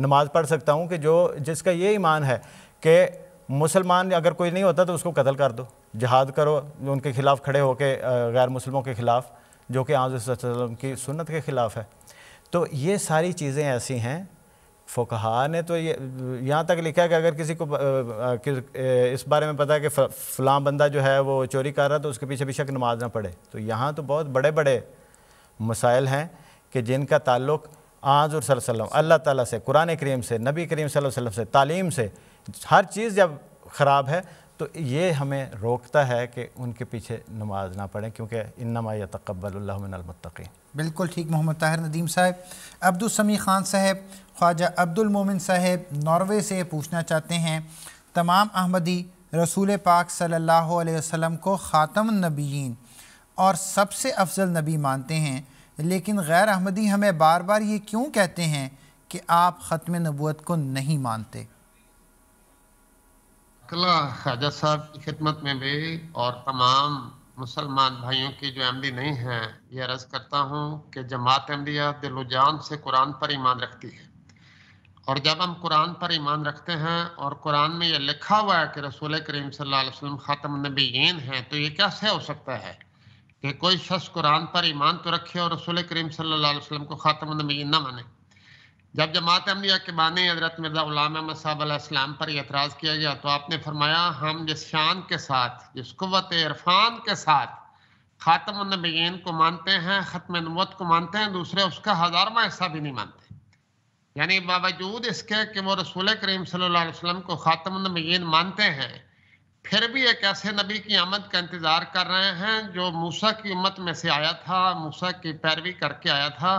नमाज पढ़ सकता हूँ कि जो जिसका ये ईमान है कि मुसलमान अगर कोई नहीं होता तो उसको कत्ल कर दो जहाद करो उनके खिलाफ खड़े होकर गैर मुसलमों के खिलाफ जो कि आज़म की सुनत के खिलाफ है तो ये सारी चीज़ें ऐसी हैं फोकहा ने तो ये यहाँ तक लिखा है कि अगर किसी को इस बारे में पता है कि फलाम बंदा जो है वो चोरी कर रहा तो उसके पीछे भी शक नमाज ना पड़े तो यहाँ तो बहुत बड़े बड़े मसाइल हैं कि जिनका ताल्लुक़ आजूर वसल्लम अल्लाह ताला से कुरान करीम से नबी करीम वसल्लम से तालीम से हर चीज़ जब ख़राब है तो ये हमें रोकता है कि उनके पीछे नमाज ना पढ़ें क्योंकि इनमा या तकबलमतकी बिल्कुल ठीक मोहम्मद ताहिर नदीम साहब अब्दुलसमी ख़ान साहब ख्वाजा अब्दुलमोमिन साहब नॉर्वे से पूछना चाहते हैं तमाम अहमदी रसूल पाक सल्लल्लाहु अलैहि वसल्लम को ख़ातम नबीन और सबसे अफजल नबी मानते हैं लेकिन गैर अहमदी हमें बार बार ये क्यों कहते हैं कि आप ख़त्म नबूत को नहीं मानते ख्वाजा साहब की खिदमत में भी और तमाम मुसलमान भाइयों की जो अहमदी नहीं है ये अर्ज़ करता हूँ कि जमात अहमदिया दिलोजान से कुरान पर ईमान रखती है और जब हम कुरान पर ईमान रखते हैं और कुरान में यह लिखा हुआ है कि रसूल करीम सल्लल्लाहु अलैहि वसल्लम ख़ातम नबीन हैं तो ये कैसे हो सकता है कि कोई शख्स कुरान पर ईमान तो रखे और रसूल करीम सल्लाम को ख़ातमदमीन न माने जब जमात अमलिया के बाने हजरत मिर्जा गुलाम अहमद साहब पर एतराज़ किया गया तो आपने फरमाया हम जिस शान के साथ जिस कुत इरफान के साथ ख़ातमनबीन को मानते हैं ख़त्म नवत को मानते हैं दूसरे उसका हज़ारवा हिस्सा भी नहीं मानते यानी बावजूद इसके कि वो रसूल करीम सल वसलम को ख़ातमनबीन मानते हैं फिर भी एक ऐसे नबी की आमद का इंतज़ार कर रहे हैं जो मूसा की उम्मत में से आया था मूसा की पैरवी करके आया था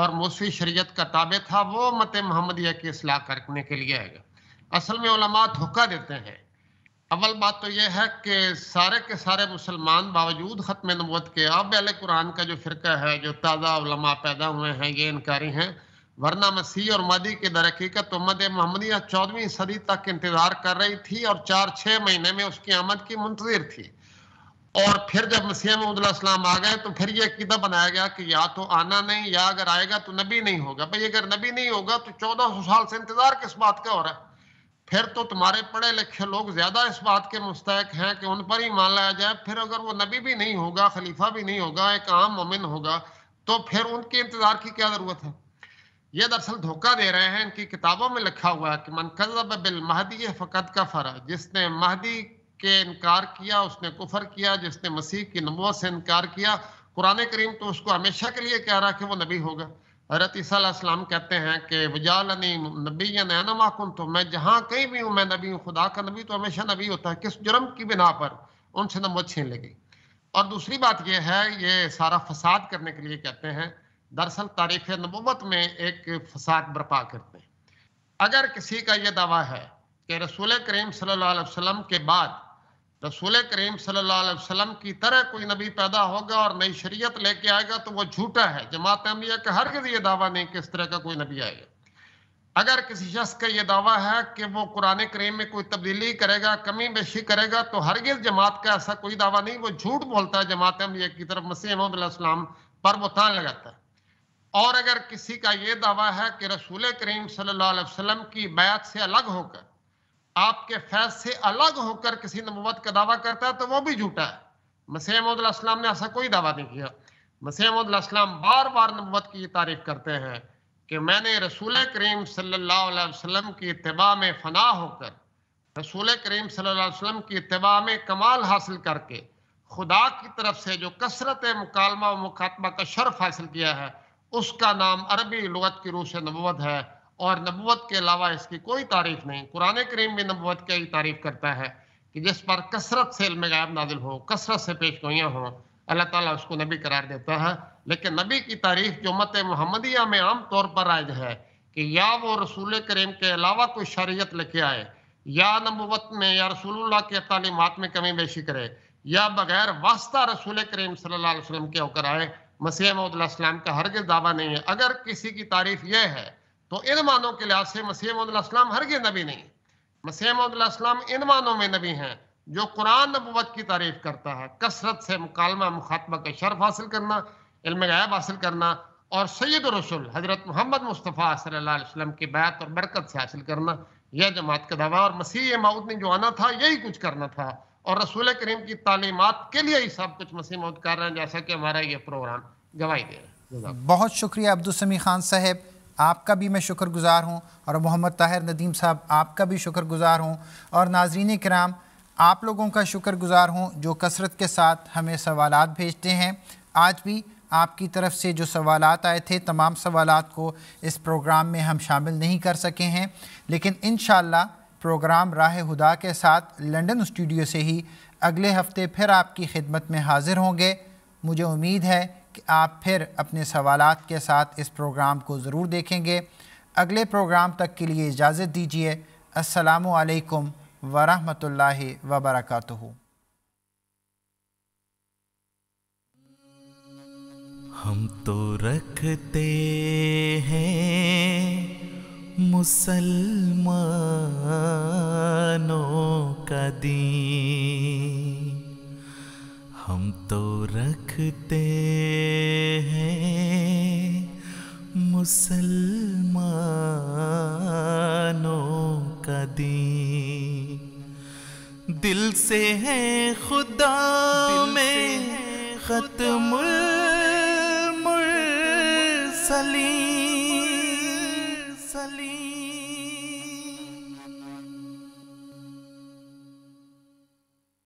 और मूसी शरीयत का ताबे था वो मत महमदिया की असलाह करने के लिए आएगा असल में उलमा धोखा देते हैं अव्वल बात तो यह है कि सारे के सारे मुसलमान बावजूद ख़त्म नबूत के अब अल कुरान का जो फ़िरका है जो ताज़ा उलमा पैदा हुए हैं ये इनकारी हैं वरना मसीह और मदी की दरकीकत तो उम्मत महमदिया चौदहवीं सदी तक इंतजार कर रही थी और चार छः महीने में उसकी आमद की मुंतजर थी और फिर जब मसीह महमदलाम आ गए तो फिर ये अकीदा बनाया गया कि या तो आना नहीं या अगर आएगा तो नबी नहीं होगा भाई अगर नबी नहीं होगा तो चौदह सौ साल से इंतजार किस बात का हो रहा है फिर तो तुम्हारे पढ़े लिखे लोग ज्यादा इस बात के मुस्तक हैं कि उन पर ही मान लाया जाए फिर अगर वो नबी भी नहीं होगा खलीफा भी नहीं होगा एक आम मोमिन होगा तो फिर उनके इंतजार की क्या जरूरत है ये दरअसल धोखा दे रहे हैं इनकी किताबों में लिखा हुआ है कि मनकजब बिल महदी फ़कत का फ़र जिसने महदी के इनकार किया उसने कुफर किया जिसने मसीह की नमो से इनकार किया कुरान करीम तो उसको हमेशा के लिए कह रहा कि वो नबी होगा हरत ईसीम कहते हैं कि वजालनी नबी नमाकुन तो मैं जहाँ कहीं भी हूँ मैं नबी हूँ खुदा का नबी तो हमेशा नबी होता है किस जुर्म की बिना पर उनसे नमो छीन ले गई और दूसरी बात यह है ये सारा फसाद करने के लिए कहते हैं दरअसल तारीख नबूत में एक फसाद बर्पा करते हैं अगर किसी का ये दावा है कि रसूल करीम सल्लाम के बाद रसूल करीम सल्लाम की तरह कोई नबी पैदा होगा और नई शरीयत लेके आएगा तो वो झूठा है जमात अमलिया का हरगज ये दावा नहीं कि इस तरह का कोई नबी आएगा अगर किसी शख्स का ये दावा है कि वो कुरान करीम में कोई तब्दीली करेगा कमी बेशी करेगा तो हरगिज जमात का ऐसा कोई दावा नहीं वो झूठ बोलता है जमात अमलिया की तरफ मसीह पर वो तान लगाता है और अगर किसी का ये दावा है कि रसूल करीम सल्लाम की बैत से अलग होकर आपके फैज से अलग होकर किसी नबूत का दावा करता है तो वो भी झूठा है मसीह ने ऐसा कोई दावा नहीं किया मसीह बार बार नबूत की तारीफ करते हैं कि मैंने रसूल करीम सल्लाम की इतबा में फना होकर रसूल करीम सल्लाम की इतबा में कमाल हासिल करके खुदा की तरफ से जो कसरत मुकालमा मुखातबा का शर्फ हासिल किया है उसका नाम अरबी लगत की रूह से नबूत है और नबूत के अलावा इसकी कोई तारीफ नहीं कुरान करीम भी नबूत की तारीफ करता है कि जिस पर कसरत से इल्म गायब नाजिल हो कसरत से पेश गोयाँ हों अल्लाह ताला उसको नबी करार देता है लेकिन नबी की तारीफ जो मत मोहम्मदिया में आम तौर पर आयद है कि या वो रसूल करीम के अलावा कोई शरीयत लेके आए या नबूत में या रसूलुल्लाह के तालीमत में कमी बेशी करे या बगैर वास्ता रसूल करीम सल्लल्लाहु अलैहि वसल्लम के होकर आए मसीह महमदम का हरगे दावा नहीं है अगर किसी की तारीफ यह है तो इन मानों के लिहाज से मसीह महमदम हरगे नबी नहीं मसीह महमदम इन मानों में नबी हैं जो कुरान नबूत की तारीफ करता है कसरत से मुकालमा मुखात्मा का शर्फ हासिल करना इल्म गायब हासिल करना और सैद रसुल हज़रत मोहम्मद मुस्तफ़ा सल्लाम की बैत और बरकत से हासिल करना यह जमात का दावा और मसीह माउद ने जो आना था यही कुछ करना था और रसूल करीम की तालीमत के लिए ही सब कुछ मसीह मौत कर रहे हैं जैसा कि हमारा ये प्रोग्राम गवाही दे रहा है बहुत शुक्रिया अब्दुलसमी खान साहब आपका भी मैं शुक्रगुजार हूँ और मोहम्मद ताहिर नदीम साहब आपका भी शुक्रगुजार हूँ और नाजरीन कराम आप लोगों का शुक्रगुजार हूँ जो कसरत के साथ हमें सवाल भेजते हैं आज भी आपकी तरफ से जो सवाल आए थे तमाम सवाल को इस प्रोग्राम में हम शामिल नहीं कर सके हैं लेकिन इन प्रोग्राम राह हुदा के साथ लंदन स्टूडियो से ही अगले हफ्ते फिर आपकी खिदमत में हाजिर होंगे मुझे उम्मीद है कि आप फिर अपने सवाल के साथ इस प्रोग्राम को ज़रूर देखेंगे अगले प्रोग्राम तक के लिए इजाज़त दीजिए असलकम वरहमल वबरकू हम तो रखते हैं मुसलमानों का दीन हम तो रखते हैं मुसलमानों का दीन दिल से है खुदा में खत्म मुरसली I'm salim